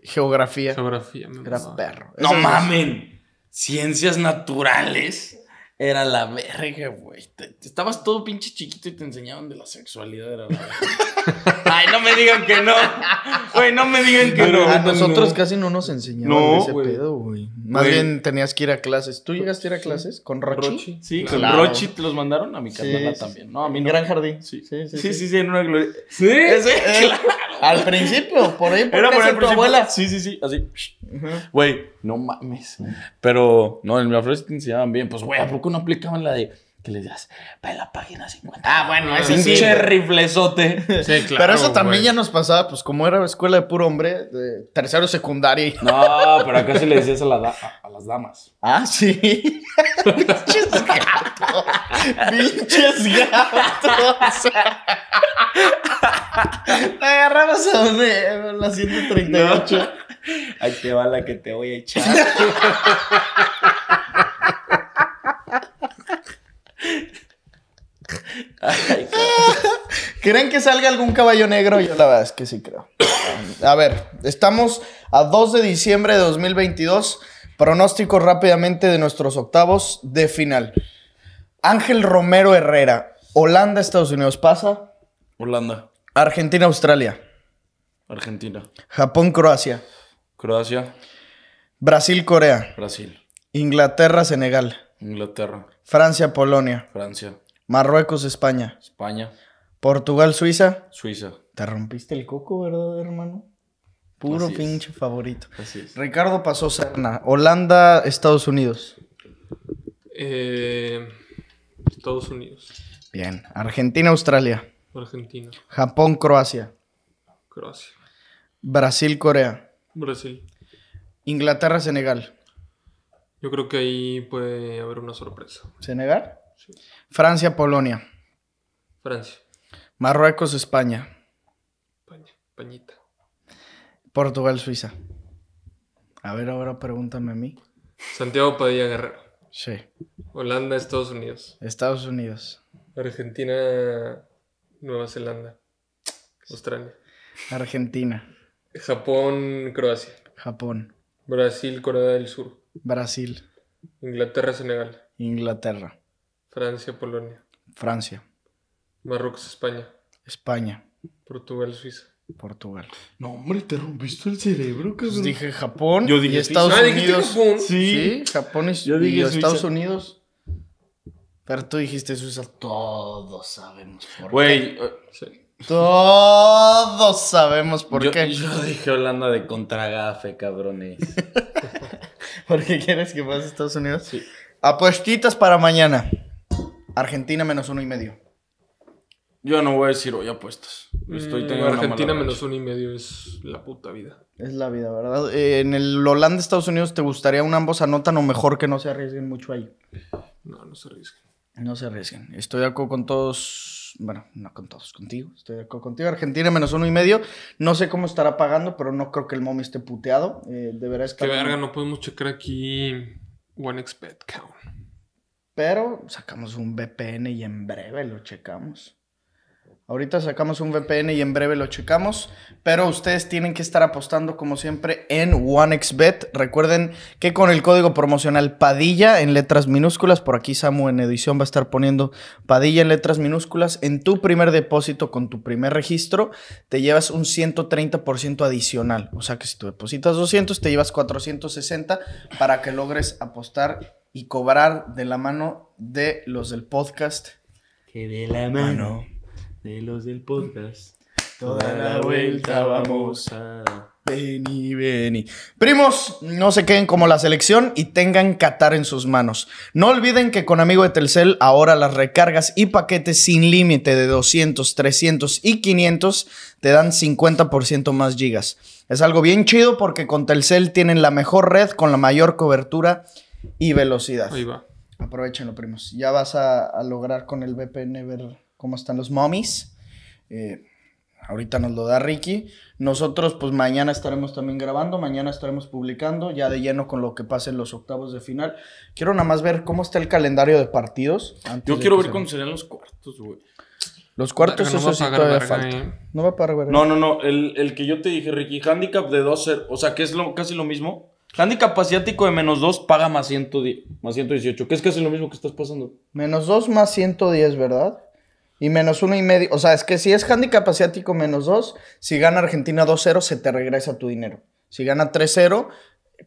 Geografía. Geografía. Era perro. No mamen. Ciencias naturales era la verga, güey. estabas todo pinche chiquito y te enseñaban de la sexualidad, era la Ay, no me digan que no. Güey, no me digan que no. nosotros casi no nos enseñaban ese pedo, güey. Más bien tenías que ir a clases. ¿Tú llegaste a ir a clases con Rochi? Sí, con Rochi te los mandaron a mi casa también. No, a mi Gran Jardín. Sí, sí, sí. Sí, sí, en una gloria. Sí, eh, claro. Al principio, por ahí, por Era por tu abuela. Sí, sí, sí, así. Güey, no mames. Pero, no, en mi afresco te enseñaban bien. Pues, güey, ¿a poco no aplicaban la de que le digas, ve la página 50? Ah, bueno, Es sí. ché riflesote. Sí, claro. Pero eso también ya nos pasaba, pues, como era escuela de puro hombre, tercero secundaria. No, pero acá sí le decías a, la a las damas. Ah, sí. ¡Pinches gatos! Te agarramos a donde eh, la 138. Ay Ahí te va la que te voy a echar. ¿Creen que salga algún caballo negro? Yo la verdad es que sí creo. A ver, estamos a 2 de diciembre de 2022. pronóstico rápidamente de nuestros octavos de final. Ángel Romero Herrera. Holanda, Estados Unidos pasa. Holanda. Argentina, Australia. Argentina. Japón, Croacia. Croacia. Brasil, Corea. Brasil. Inglaterra, Senegal. Inglaterra. Francia, Polonia. Francia. Marruecos, España. España. Portugal, Suiza. Suiza. Te rompiste el coco, ¿verdad, hermano? Puro pinche favorito. Así es. Ricardo pasó Serna. Holanda, Estados Unidos. Eh, Estados Unidos. Bien. Argentina, Australia. Argentina. Japón, Croacia. Croacia. Brasil, Corea. Brasil. Inglaterra, Senegal. Yo creo que ahí puede haber una sorpresa. ¿Senegal? Sí. Francia, Polonia. Francia. Marruecos, España. España, Portugal, Suiza. A ver, ahora pregúntame a mí. Santiago Padilla Guerrero. Sí. Holanda, Estados Unidos. Estados Unidos. Argentina, Nueva Zelanda. Australia. Argentina. Japón, Croacia. Japón. Brasil, Corea del Sur. Brasil. Inglaterra, Senegal. Inglaterra. Francia, Polonia. Francia. Marruecos, España. España. Portugal, Suiza. Portugal. No, hombre, te rompiste el cerebro, pues cabrón. dije Japón yo dije, y Estados ah, Unidos. Japón. ¿Sí? Japón y, yo Estados Unidos. Pero tú dijiste Suiza. Todos sabemos por qué. Ah, Todos sabemos por qué. Yo dije Holanda de contragafe, cabrones. ¿Por qué quieres que pase a Estados Unidos? Sí. Apuestitas para mañana. Argentina menos uno y medio. Yo no voy a decir hoy apuestas. Mm, Argentina menos uno y medio es la puta vida. Es la vida, ¿verdad? Eh, en el Holanda, Estados Unidos, ¿te gustaría un ambos anotan o mejor que no se arriesguen mucho ahí? No, no se arriesguen. No se arriesguen. Estoy de acuerdo con todos. Bueno, no con todos, contigo. Estoy de acuerdo contigo. Argentina menos uno y medio. No sé cómo estará pagando, pero no creo que el momi esté puteado. Eh, deberá estar. verga, no podemos checar aquí OneXpet, cabrón. Pero sacamos un VPN y en breve lo checamos. Ahorita sacamos un VPN y en breve lo checamos, pero ustedes tienen que estar apostando como siempre en OneXBet. Recuerden que con el código promocional Padilla en letras minúsculas, por aquí Samu en edición va a estar poniendo Padilla en letras minúsculas, en tu primer depósito con tu primer registro te llevas un 130% adicional. O sea que si tú depositas 200 te llevas 460 para que logres apostar y cobrar de la mano de los del podcast. Que de la mano. mano ah, de los del podcast. Toda la vuelta vamos a. Vení, vení. Primos, no se queden como la selección y tengan Qatar en sus manos. No olviden que con Amigo de Telcel ahora las recargas y paquetes sin límite de 200, 300 y 500 te dan 50% más gigas. Es algo bien chido porque con Telcel tienen la mejor red con la mayor cobertura y velocidad. Ahí va. Aprovechenlo, primos. Ya vas a, a lograr con el VPN ver cómo están los mommies. Eh, ahorita nos lo da Ricky. Nosotros pues mañana estaremos también grabando, mañana estaremos publicando ya de lleno con lo que pase en los octavos de final. Quiero nada más ver cómo está el calendario de partidos. Yo quiero ver cómo serán los cuartos, güey. Los cuartos, eso sí falta. Eh. No va a parar, No, no, no. El, que yo te dije, Ricky, handicap de 2 O sea, que es lo, casi lo mismo. Handicap asiático de menos 2 paga más, 110, más 118, que es casi lo mismo que estás pasando. Menos 2 más 110, ¿verdad? Y menos uno y medio. O sea, es que si es handicap asiático menos dos, si gana Argentina 2-0, se te regresa tu dinero. Si gana 3-0,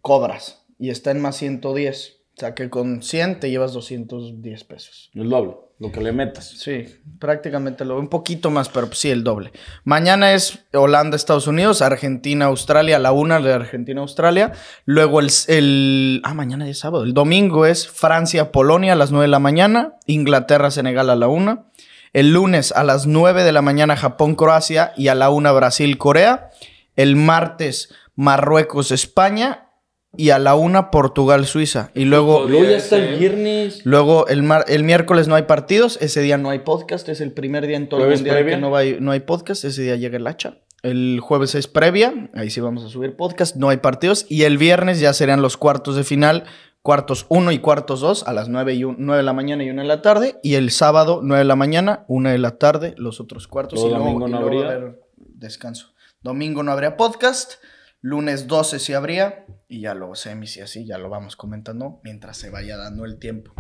cobras. Y está en más 110. O sea, que con 100 te llevas 210 pesos. El doble, lo que le metas. Sí, prácticamente lo un poquito más, pero sí, el doble. Mañana es Holanda, Estados Unidos, Argentina, Australia, la una de Argentina, Australia. Luego el, el Ah, mañana es sábado. El domingo es Francia, Polonia a las 9 de la mañana, Inglaterra, Senegal a la una. El lunes a las 9 de la mañana Japón-Croacia y a la 1 Brasil-Corea. El martes Marruecos-España y a la una Portugal-Suiza. Y luego... el viernes. Luego el, miércoles no hay partidos, ese día no hay podcast, es el primer día en todo el mundial que no hay, no hay podcast, ese día llega el hacha. El jueves es previa, ahí sí vamos a subir podcast, no hay partidos. Y el viernes ya serían los cuartos de final cuartos 1 y cuartos 2 a las 9, y 9 de la mañana y 1 de la tarde. Y el sábado 9 de la mañana, 1 de la tarde, los otros cuartos. y domingo no habría. descanso. Domingo no habría podcast. Lunes 12 sí habría. Y ya lo semis y así, ya lo vamos comentando mientras se vaya dando el tiempo.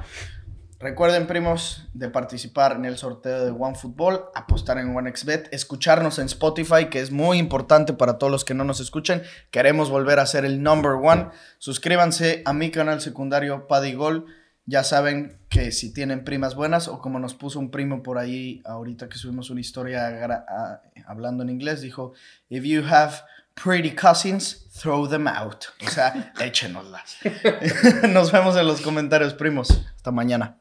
Recuerden, primos, de participar en el sorteo de OneFootball, apostar en OneXBet, escucharnos en Spotify, que es muy importante para todos los que no nos escuchen. Queremos volver a ser el number one. Suscríbanse a mi canal secundario Paddy Ya saben que si tienen primas buenas, o como nos puso un primo por ahí ahorita que subimos una historia hablando en inglés, dijo: If you have pretty cousins, throw them out. O sea, échenoslas. nos vemos en los comentarios, primos. Hasta mañana.